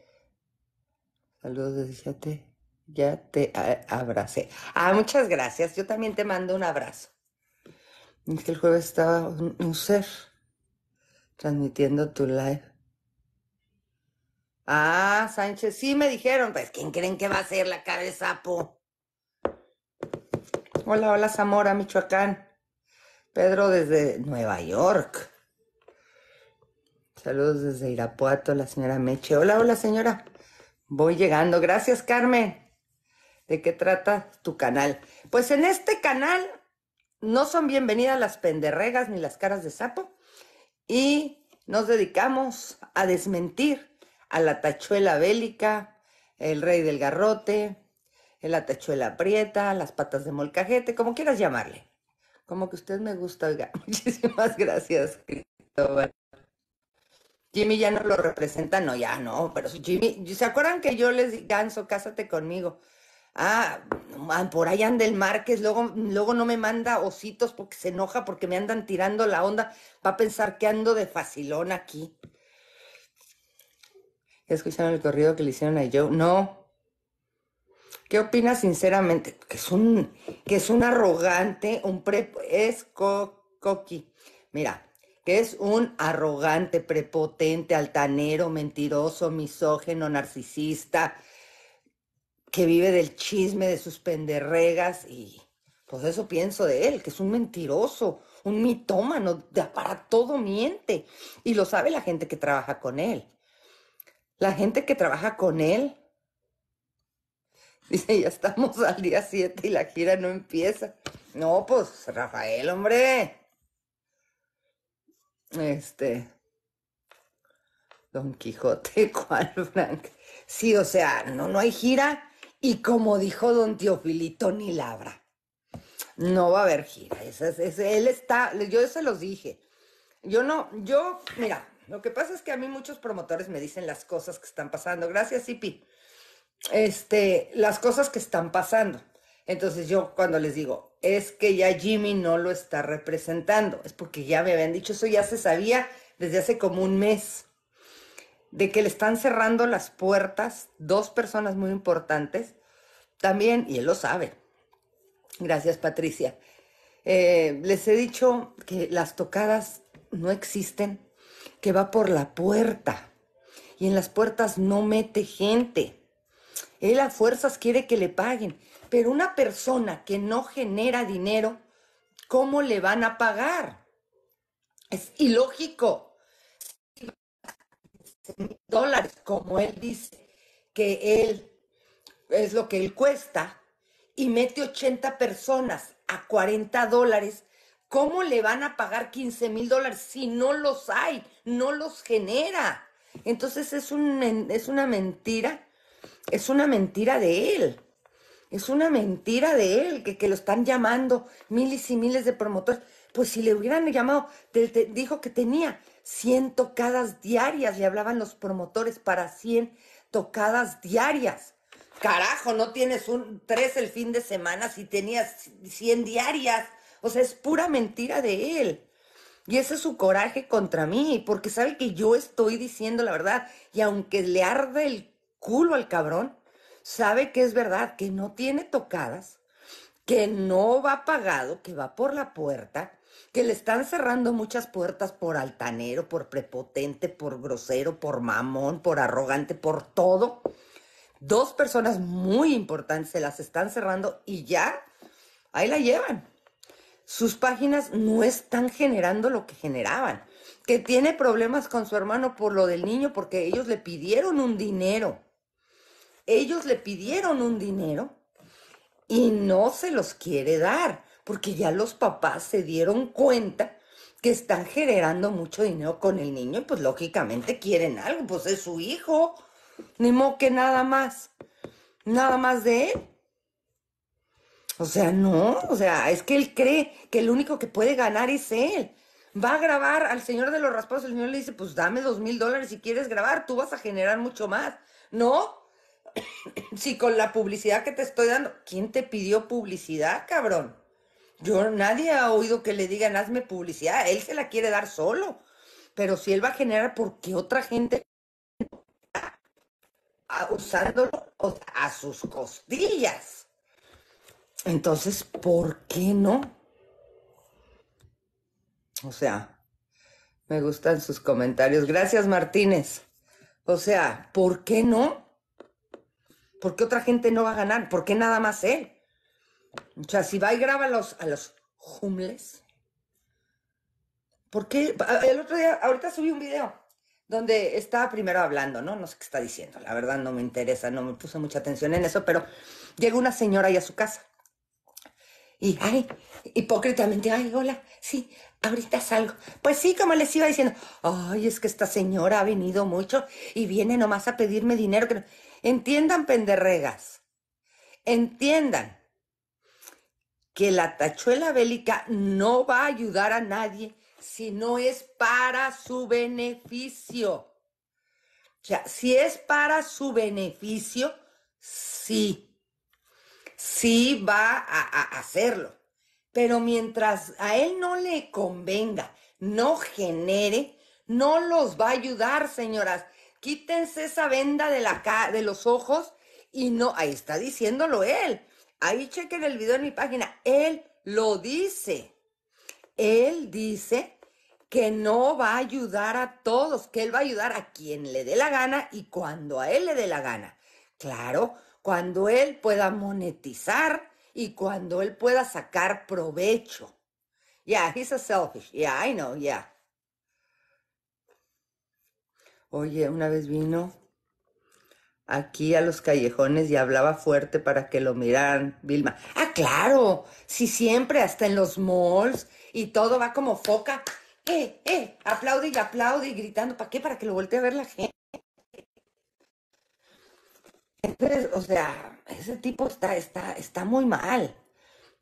Saludos desde ya ya te abracé. Ah, muchas gracias. Yo también te mando un abrazo. Es que el jueves estaba un, ser transmitiendo tu live. Ah, Sánchez, sí me dijeron, pues, ¿quién creen que va a ser la cara de sapo? Hola, hola, Zamora, Michoacán. Pedro desde Nueva York. Saludos desde Irapuato, la señora Meche. Hola, hola señora. Voy llegando. Gracias, Carmen. ¿De qué trata tu canal? Pues en este canal no son bienvenidas las penderregas ni las caras de sapo. Y nos dedicamos a desmentir a la tachuela bélica, el rey del garrote, la tachuela prieta, las patas de molcajete, como quieras llamarle. Como que usted me gusta, oiga. Muchísimas gracias, Cristóbal. Jimmy ya no lo representa, no, ya no, pero Jimmy, ¿se acuerdan que yo les ganso, cásate conmigo? Ah, por ahí anda el Márquez, luego, luego no me manda ositos porque se enoja porque me andan tirando la onda, va a pensar que ando de facilón aquí. ¿Ya escucharon el corrido que le hicieron a Joe? No. ¿Qué opinas sinceramente? Que es un, que es un arrogante, un pre, es coqui. Mira, que es un arrogante, prepotente, altanero, mentiroso, misógeno, narcisista, que vive del chisme de sus penderregas y pues eso pienso de él, que es un mentiroso, un mitómano, para todo miente y lo sabe la gente que trabaja con él. La gente que trabaja con él dice, ya estamos al día 7 y la gira no empieza. No, pues Rafael, hombre, este. Don Quijote, ¿cuál, Frank? Sí, o sea, no, no hay gira. Y como dijo don Teofilito, ni labra. No va a haber gira. él está, yo se los dije. Yo no, yo, mira, lo que pasa es que a mí muchos promotores me dicen las cosas que están pasando. Gracias, Ipi. Este, las cosas que están pasando. Entonces yo cuando les digo, es que ya Jimmy no lo está representando. Es porque ya me habían dicho, eso ya se sabía desde hace como un mes, de que le están cerrando las puertas dos personas muy importantes también, y él lo sabe. Gracias, Patricia. Eh, les he dicho que las tocadas no existen, que va por la puerta y en las puertas no mete gente. Él a fuerzas quiere que le paguen. Pero una persona que no genera dinero, ¿cómo le van a pagar? Es ilógico. Dólares, como él dice, que él es lo que él cuesta, y mete 80 personas a 40 dólares, ¿cómo le van a pagar 15 mil dólares si no los hay, no los genera? Entonces es, un, es una mentira, es una mentira de él es una mentira de él, que, que lo están llamando miles y miles de promotores. Pues si le hubieran llamado, dijo que tenía 100 tocadas diarias, le hablaban los promotores para 100 tocadas diarias. Carajo, no tienes un 3 el fin de semana si tenías 100 diarias. O sea, es pura mentira de él. Y ese es su coraje contra mí, porque sabe que yo estoy diciendo la verdad. Y aunque le arde el culo al cabrón, sabe que es verdad, que no tiene tocadas, que no va pagado, que va por la puerta, que le están cerrando muchas puertas por altanero, por prepotente, por grosero, por mamón, por arrogante, por todo. Dos personas muy importantes se las están cerrando y ya ahí la llevan. Sus páginas no están generando lo que generaban. Que tiene problemas con su hermano por lo del niño porque ellos le pidieron un dinero ellos le pidieron un dinero y no se los quiere dar, porque ya los papás se dieron cuenta que están generando mucho dinero con el niño y pues lógicamente quieren algo, pues es su hijo, ni moque, que nada más, nada más de él. O sea, no, o sea, es que él cree que el único que puede ganar es él. Va a grabar al señor de los raspados, el señor le dice, pues dame dos mil dólares si quieres grabar, tú vas a generar mucho más. No, si con la publicidad que te estoy dando, ¿quién te pidió publicidad, cabrón? Yo, nadie ha oído que le digan, hazme publicidad, él se la quiere dar solo. Pero si él va a generar ¿por qué otra gente usándolo a sus costillas. Entonces, ¿por qué no? O sea, me gustan sus comentarios. Gracias, Martínez. O sea, ¿por qué no? ¿Por qué otra gente no va a ganar? ¿Por qué nada más él? O sea, si va y graba a los, a ¿por qué? El otro día, ahorita subí un video donde estaba primero hablando, ¿no? No sé qué está diciendo, la verdad no me interesa, no me puse mucha atención en eso, pero llega una señora ahí a su casa. Y, ay, hipócritamente, ay, hola, sí, ahorita salgo. Pues sí, como les iba diciendo, ay, es que esta señora ha venido mucho y viene nomás a pedirme dinero. Que Entiendan, penderregas, entiendan que la tachuela bélica no va a ayudar a nadie si no es para su beneficio. si es para su beneficio, sí, sí va a, a hacerlo. Pero mientras a él no le convenga, no genere, no los va a ayudar, señoras quítense esa venda de, la de los ojos y no, ahí está diciéndolo él. Ahí chequen el video en mi página. Él lo dice. Él dice que no va a ayudar a todos, que él va a ayudar a quien le dé la gana y cuando a él le dé la gana. Claro, cuando él pueda monetizar y cuando él pueda sacar provecho. Yeah, he's a selfish. Yeah, I know, yeah. Oye, una vez vino aquí a los callejones y hablaba fuerte para que lo miraran, Vilma. Ah, claro, sí siempre, hasta en los malls y todo va como foca. Eh, eh, aplaude y aplaude y gritando, ¿para qué? Para que lo voltee a ver la gente. Entonces, o sea, ese tipo está, está, está muy mal.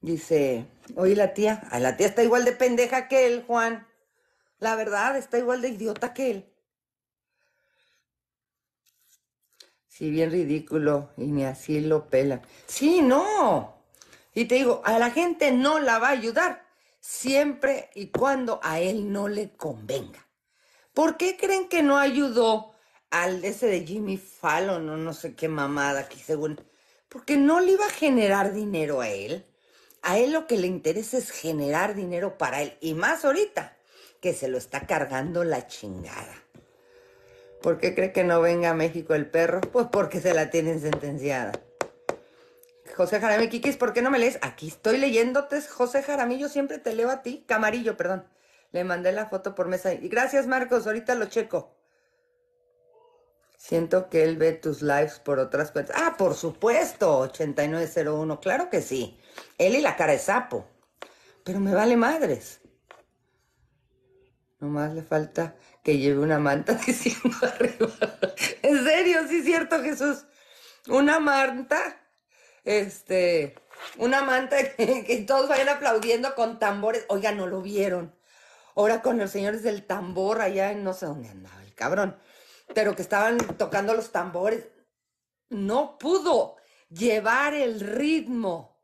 Dice, oye la tía, a la tía está igual de pendeja que él, Juan. La verdad, está igual de idiota que él. Sí, bien ridículo, y ni así lo pela. Sí, no. Y te digo, a la gente no la va a ayudar, siempre y cuando a él no le convenga. ¿Por qué creen que no ayudó al ese de Jimmy Fallon o no sé qué mamada aquí según? Porque no le iba a generar dinero a él. A él lo que le interesa es generar dinero para él, y más ahorita, que se lo está cargando la chingada. ¿Por qué cree que no venga a México el perro? Pues porque se la tienen sentenciada. José Jaramillo ¿por qué no me lees? Aquí estoy leyéndote, José Jaramillo, siempre te leo a ti. Camarillo, perdón. Le mandé la foto por mesa. Y gracias, Marcos, ahorita lo checo. Siento que él ve tus lives por otras cuentas. Ah, por supuesto, 8901, claro que sí. Él y la cara de sapo. Pero me vale madres. Nomás le falta que lleve una manta diciendo arriba. en serio, sí es cierto, Jesús. Una manta, este, una manta que, todos vayan aplaudiendo con tambores. Oiga, no lo vieron. Ahora con los señores del tambor allá en no sé dónde andaba el cabrón. Pero que estaban tocando los tambores. No pudo llevar el ritmo.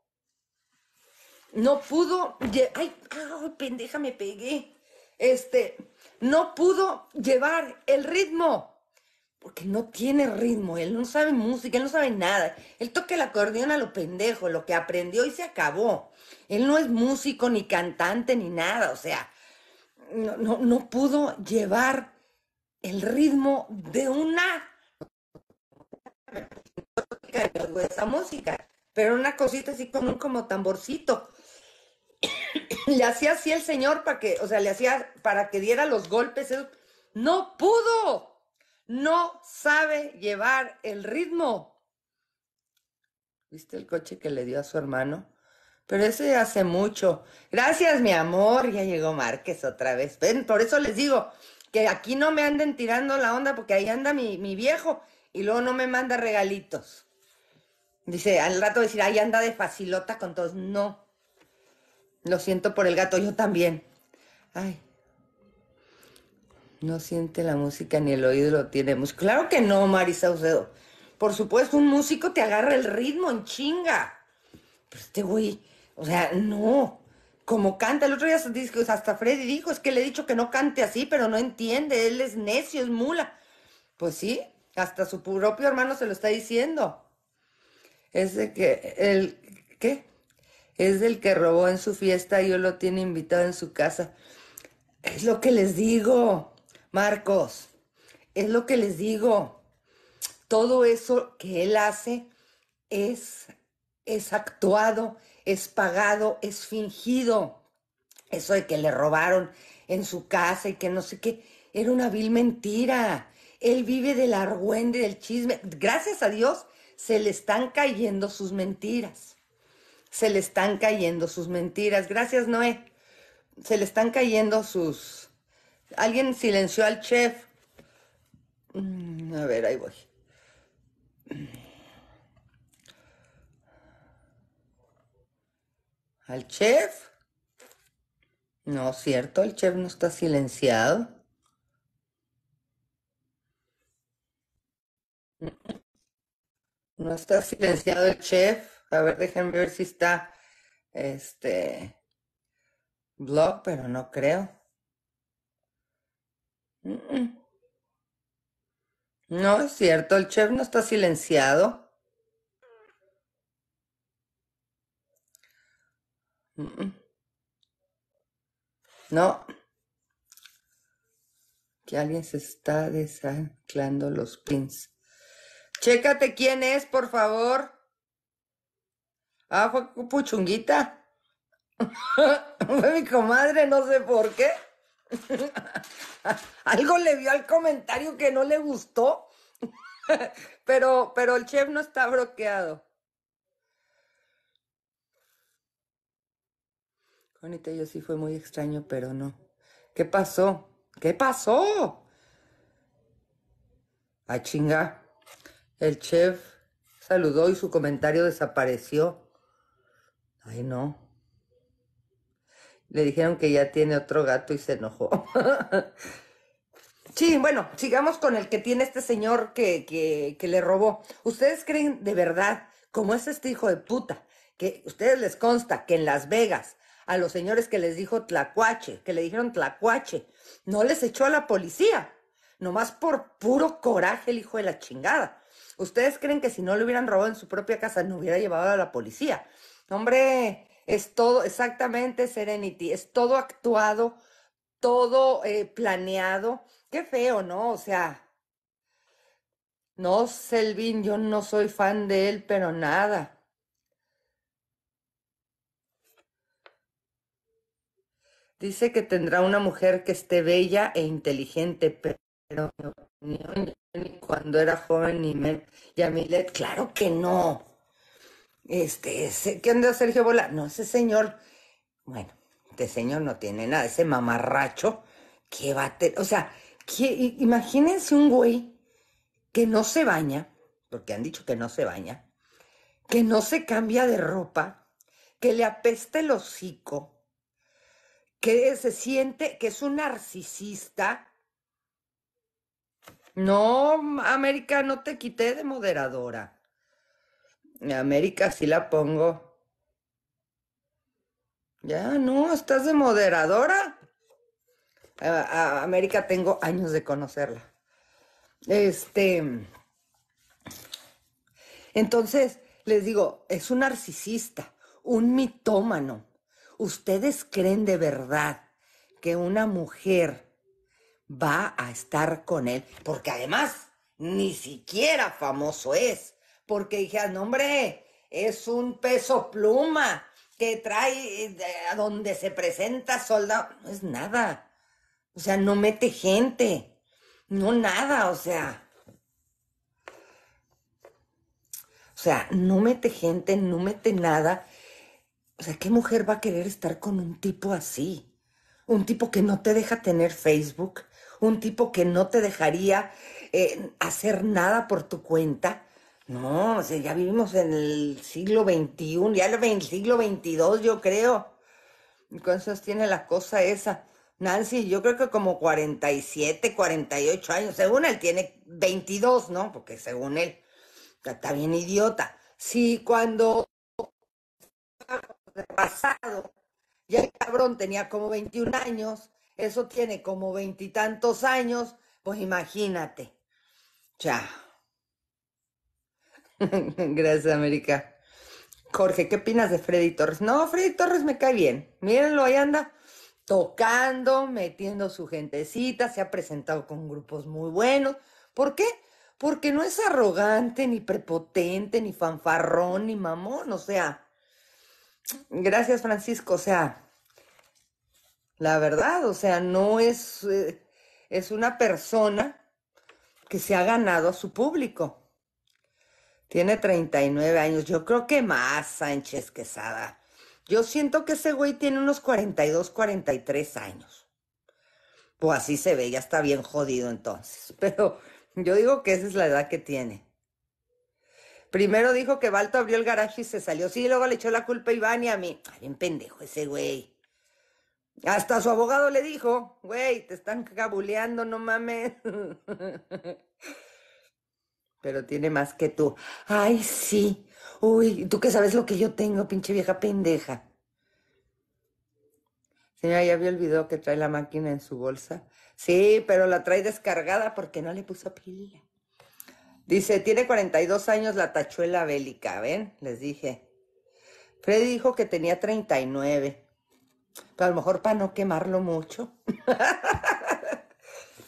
No pudo. Ay, ay, ah, pendeja, me pegué. Este, no pudo llevar el ritmo, porque no tiene ritmo, él no sabe música, él no sabe nada, él toca el acordeón a lo pendejo, lo que aprendió y se acabó, él no es músico ni cantante ni nada, o sea, no, no, pudo llevar el ritmo de una esa música, pero una cosita así como como tamborcito, le hacía así el señor para que, o sea, le hacía para que diera los golpes. No pudo. No sabe llevar el ritmo. ¿Viste el coche que le dio a su hermano? Pero ese hace mucho. Gracias, mi amor. Ya llegó Márquez otra vez. Ven, por eso les digo que aquí no me anden tirando la onda porque ahí anda mi, mi viejo y luego no me manda regalitos. Dice, al rato decir, ahí anda de facilota con todos. No, lo siento por el gato, yo también. Ay. No siente la música ni el oído lo tenemos. Claro que no, Marisa Saucedo. Por supuesto, un músico te agarra el ritmo en chinga. Pero este güey, o sea, no. Como canta, el otro día hasta Freddy dijo, es que le he dicho que no cante así, pero no entiende, él es necio, es mula. Pues sí, hasta su propio hermano se lo está diciendo. Es de que el... ¿Qué? es del que robó en su fiesta y yo lo tiene invitado en su casa. Es lo que les digo, Marcos, es lo que les digo. Todo eso que él hace es, es actuado, es pagado, es fingido. Eso de que le robaron en su casa y que no sé qué, era una vil mentira. Él vive del argüende, del chisme. Gracias a Dios se le están cayendo sus mentiras se le están cayendo sus mentiras. Gracias, Noé. Se le están cayendo sus... Alguien silenció al chef. Mm, a ver, ahí voy. ¿Al chef? No, cierto, el chef no está silenciado. No está silenciado el chef. A ver, déjenme ver si está este blog, pero no creo. No es cierto, el chef no está silenciado. No. Que alguien se está desanclando los pins. Chécate quién es, por favor. Ah, fue Puchunguita. Fue mi comadre, no sé por qué. Algo le vio al comentario que no le gustó. pero, pero el chef no está bloqueado. Juanita, yo sí fue muy extraño, pero no. ¿Qué pasó? ¿Qué pasó? Ah, chinga. El chef saludó y su comentario desapareció. Ay, no. Le dijeron que ya tiene otro gato y se enojó. sí, bueno, sigamos con el que tiene este señor que, que, que le robó. ¿Ustedes creen de verdad, como es este hijo de puta, que ustedes les consta que en Las Vegas a los señores que les dijo tlacuache, que le dijeron tlacuache, no les echó a la policía, nomás por puro coraje el hijo de la chingada. ¿Ustedes creen que si no le hubieran robado en su propia casa, no hubiera llevado a la policía? Hombre, es todo, exactamente, Serenity, es todo actuado, todo eh, planeado. Qué feo, ¿no? O sea, no, Selvin, yo no soy fan de él, pero nada. Dice que tendrá una mujer que esté bella e inteligente, pero cuando era joven y me, y a Milet, claro que no. Este, ¿qué onda Sergio Bola? No, ese señor, bueno, este señor no tiene nada, ese mamarracho, que va a tener, o sea, que, imagínense un güey que no se baña, porque han dicho que no se baña, que no se cambia de ropa, que le apeste el hocico, que se siente que es un narcisista. No, América, no te quité de moderadora. América sí la pongo. Ya, no, estás de moderadora. a América tengo años de conocerla. Este. Entonces, les digo, es un narcisista, un mitómano. ¿Ustedes creen de verdad que una mujer va a estar con él? Porque además, ni siquiera famoso es porque dije, ah, no hombre, es un peso pluma que trae eh, a donde se presenta soldado, no es nada. O sea, no mete gente, no nada, o sea. O sea, no mete gente, no mete nada. O sea, ¿qué mujer va a querer estar con un tipo así? Un tipo que no te deja tener Facebook, un tipo que no te dejaría eh, hacer nada por tu cuenta, no, o ya vivimos en el siglo XXI, ya en el siglo XXII, yo creo. ¿Cuántos tiene la cosa esa? Nancy, yo creo que como 47, 48 años. Según él tiene 22, ¿no? Porque según él, está bien idiota. Si cuando pasado, ya el cabrón tenía como 21 años, eso tiene como veintitantos años, pues imagínate. Chao. Gracias, América. Jorge, ¿qué opinas de Freddy Torres? No, Freddy Torres me cae bien. Mírenlo, ahí anda tocando, metiendo su gentecita, se ha presentado con grupos muy buenos. ¿Por qué? Porque no es arrogante, ni prepotente, ni fanfarrón, ni mamón. O sea, gracias Francisco. O sea, la verdad, o sea, no es, eh, es una persona que se ha ganado a su público. Tiene 39 años. Yo creo que más Sánchez Quesada. Yo siento que ese güey tiene unos 42, 43 años. Pues así se ve, ya está bien jodido entonces. Pero yo digo que esa es la edad que tiene. Primero dijo que Balto abrió el garaje y se salió. Sí, luego le echó la culpa a Iván y a mí. Ay, bien pendejo ese güey. Hasta su abogado le dijo, güey, te están cabuleando, no mames. pero tiene más que tú. Ay, sí. Uy, tú qué sabes lo que yo tengo, pinche vieja pendeja. Señora, ya había olvidado que trae la máquina en su bolsa. Sí, pero la trae descargada porque no le puso pila. Dice, tiene 42 años la tachuela bélica, ¿ven? Les dije. Freddy dijo que tenía 39. Pero a lo mejor para no quemarlo mucho.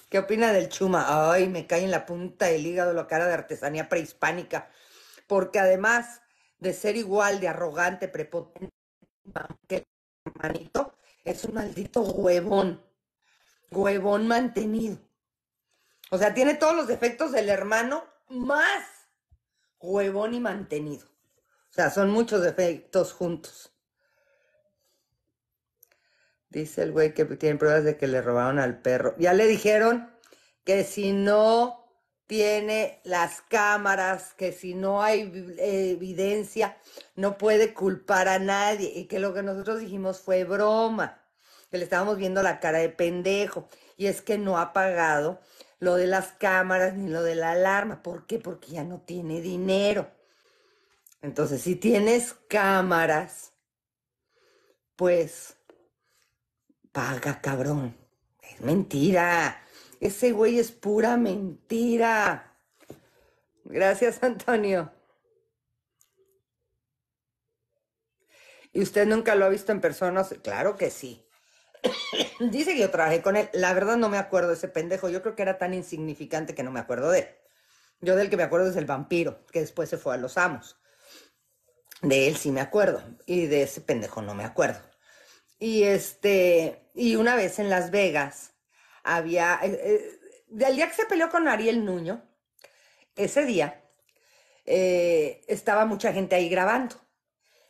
¿Qué opina del chuma? Ay, me cae en la punta del hígado la cara de artesanía prehispánica. Porque además de ser igual de arrogante, prepotente que hermanito, es un maldito huevón. Huevón mantenido. O sea, tiene todos los defectos del hermano más huevón y mantenido. O sea, son muchos defectos juntos. Dice el güey que tiene pruebas de que le robaron al perro. Ya le dijeron que si no tiene las cámaras, que si no hay evidencia, no puede culpar a nadie. Y que lo que nosotros dijimos fue broma, que le estábamos viendo la cara de pendejo. Y es que no ha pagado lo de las cámaras ni lo de la alarma. ¿Por qué? Porque ya no tiene dinero. Entonces, si tienes cámaras, pues paga, cabrón. Es mentira. Ese güey es pura mentira. Gracias, Antonio. ¿Y usted nunca lo ha visto en persona? Claro que sí. Dice que yo trabajé con él. La verdad no me acuerdo de ese pendejo. Yo creo que era tan insignificante que no me acuerdo de él. Yo del que me acuerdo es el vampiro, que después se fue a los amos. De él sí me acuerdo. Y de ese pendejo no me acuerdo. Y este, y una vez en Las Vegas había, El eh, eh, del día que se peleó con Ariel Nuño, ese día eh, estaba mucha gente ahí grabando.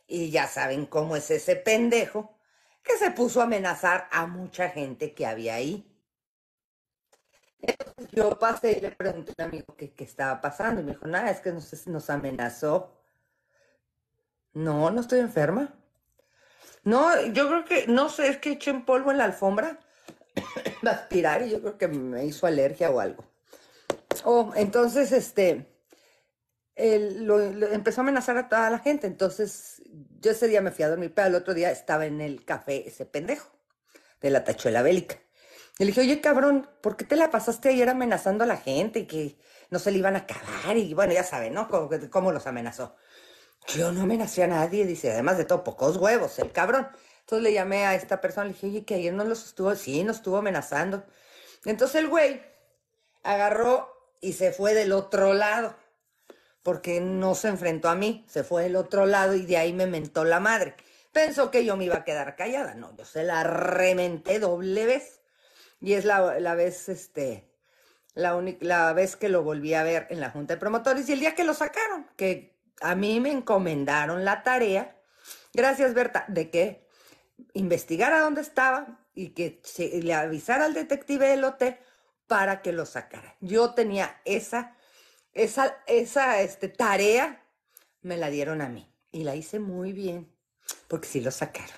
Y ya saben cómo es ese pendejo que se puso a amenazar a mucha gente que había ahí. yo pasé y le pregunté a un amigo qué, estaba pasando. Y me dijo, nada, es que nos, nos amenazó. No, no estoy enferma. No, yo creo que, no sé, es que eché en polvo en la alfombra, a aspirar y yo creo que me hizo alergia o algo. Oh, entonces, este, lo, empezó a amenazar a toda la gente. Entonces, yo ese día me fui a dormir, pero el otro día estaba en el café ese pendejo de la tachuela bélica. Y le dije, oye, cabrón, ¿por qué te la pasaste ayer amenazando a la gente y que no se le iban a acabar? Y bueno, ya saben, ¿no? cómo los amenazó. Yo no amenacé a nadie, dice, además de todo, pocos huevos, el cabrón. Entonces le llamé a esta persona, le dije, oye, que ayer no los estuvo, sí, nos estuvo amenazando. Entonces el güey agarró y se fue del otro lado, porque no se enfrentó a mí, se fue del otro lado y de ahí me mentó la madre. Pensó que yo me iba a quedar callada, no, yo se la rementé doble vez. Y es la, la vez, este, la, única, la vez que lo volví a ver en la Junta de Promotores y el día que lo sacaron, que a mí me encomendaron la tarea, gracias Berta, de que investigara dónde estaba y que le avisara al detective del hotel para que lo sacara. Yo tenía esa, esa, esa este, tarea, me la dieron a mí y la hice muy bien, porque sí lo sacaron.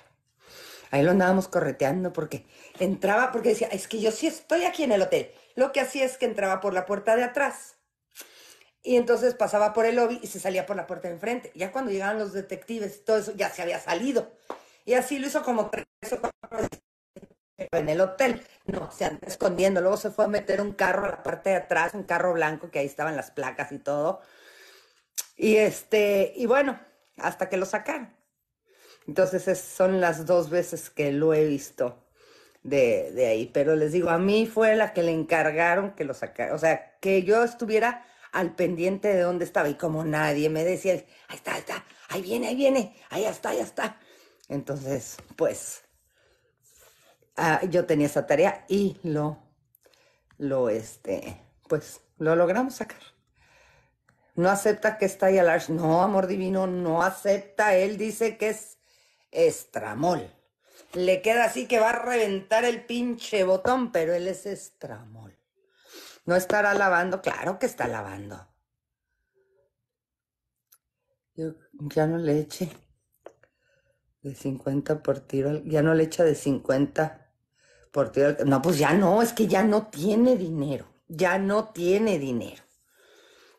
Ahí lo andábamos correteando porque entraba, porque decía, es que yo sí estoy aquí en el hotel. Lo que hacía es que entraba por la puerta de atrás y entonces pasaba por el lobby y se salía por la puerta de enfrente. Ya cuando llegaban los detectives y todo eso, ya se había salido. Y así lo hizo como tres o en el hotel. No, se andaba escondiendo. Luego se fue a meter un carro a la parte de atrás, un carro blanco, que ahí estaban las placas y todo. Y este, y bueno, hasta que lo sacaron. Entonces son las dos veces que lo he visto de, ahí. Pero les digo, a mí fue la que le encargaron que lo sacara. O sea, que yo estuviera al pendiente de dónde estaba. Y como nadie me decía, ahí está, ahí está, ahí viene, ahí viene, ahí está, ahí está. Entonces, pues, ah, yo tenía esa tarea y lo, lo, este, pues, lo logramos sacar. No acepta que está ahí al No, amor divino, no acepta. Él dice que es estramol. Le queda así que va a reventar el pinche botón, pero él es estramol. ¿No estará lavando? Claro que está lavando. ya no le eche de 50 por tiro, ya no le echa de 50 por tiro. No, pues ya no, es que ya no tiene dinero, ya no tiene dinero.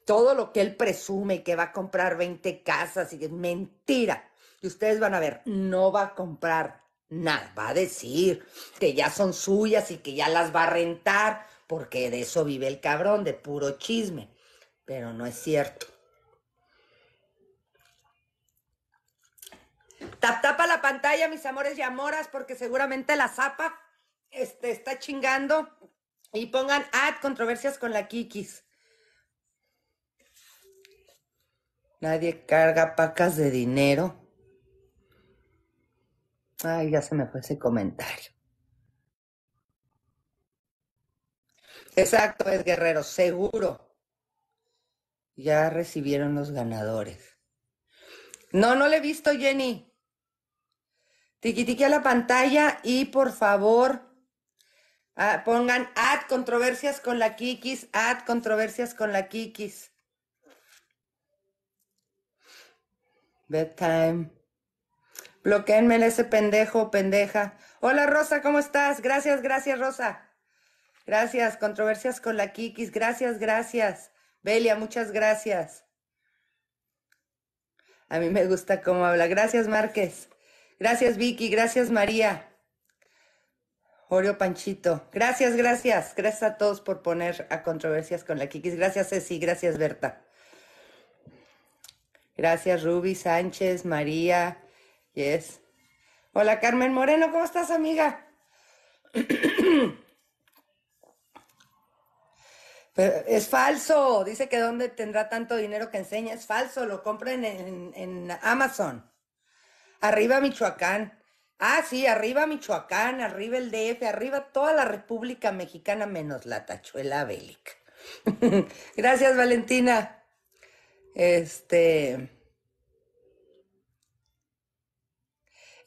Todo lo que él presume que va a comprar 20 casas y es mentira. Y ustedes van a ver, no va a comprar nada, va a decir que ya son suyas y que ya las va a rentar porque de eso vive el cabrón, de puro chisme, pero no es cierto. Tap tapa la pantalla, mis amores y amoras, porque seguramente la zapa este, está chingando. Y pongan ad controversias con la Kikis. Nadie carga pacas de dinero. Ay, ya se me fue ese comentario. Exacto, es Guerrero, seguro. Ya recibieron los ganadores. No, no le he visto, Jenny. tiqui a la pantalla y por favor ah, pongan ad controversias con la Kikis, ad controversias con la Kikis. Bedtime. en ese pendejo, pendeja. Hola Rosa, ¿cómo estás? Gracias, gracias Rosa. Gracias, controversias con la Kikis. Gracias, gracias. Belia, muchas gracias. A mí me gusta cómo habla. Gracias, Márquez. Gracias, Vicky. Gracias, María. Oreo Panchito. Gracias, gracias. Gracias a todos por poner a controversias con la Kikis. Gracias, Ceci. Gracias, Berta. Gracias, Ruby Sánchez, María. Yes. Hola, Carmen Moreno. ¿Cómo estás, amiga? es falso. Dice que dónde tendrá tanto dinero que enseña. Es falso. Lo compran en, en, Amazon. Arriba Michoacán. Ah, sí, arriba Michoacán, arriba el DF, arriba toda la República Mexicana menos la tachuela bélica. Gracias, Valentina. Este.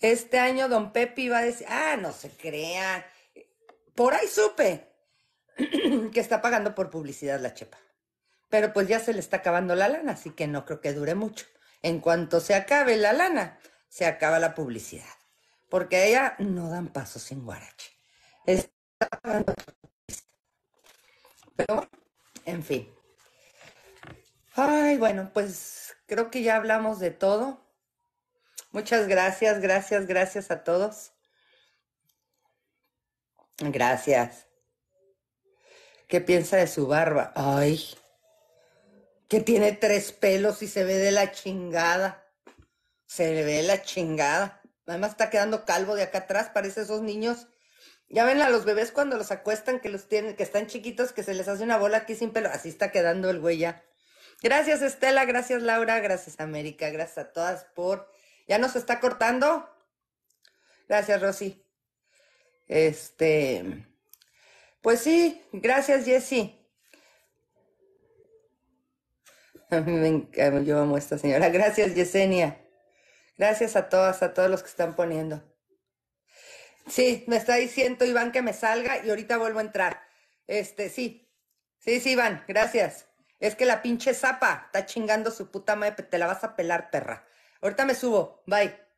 Este año don Pepe va a decir, ah, no se crea, Por ahí supe que está pagando por publicidad la Chepa. Pero pues ya se le está acabando la lana, así que no creo que dure mucho. En cuanto se acabe la lana, se acaba la publicidad. Porque a ella no dan paso sin guarache. Pero en fin. Ay, bueno, pues creo que ya hablamos de todo. Muchas gracias, gracias, gracias a todos. Gracias. ¿Qué piensa de su barba? Ay, que tiene tres pelos y se ve de la chingada. Se le ve la chingada. Además está quedando calvo de acá atrás, parece esos niños. Ya ven a los bebés cuando los acuestan, que los tienen, que están chiquitos, que se les hace una bola aquí sin pelo. Así está quedando el güey ya. Gracias Estela, gracias Laura, gracias América, gracias a todas por... ¿Ya nos está cortando? Gracias Rosy. Este... Pues sí, gracias Jessy. A mí me encanta, yo amo esta señora. Gracias Yesenia. Gracias a todas, a todos los que están poniendo. Sí, me está diciendo Iván que me salga y ahorita vuelvo a entrar. Este, sí. Sí, sí, Iván, gracias. Es que la pinche zapa está chingando su puta madre, te la vas a pelar, perra. Ahorita me subo. Bye.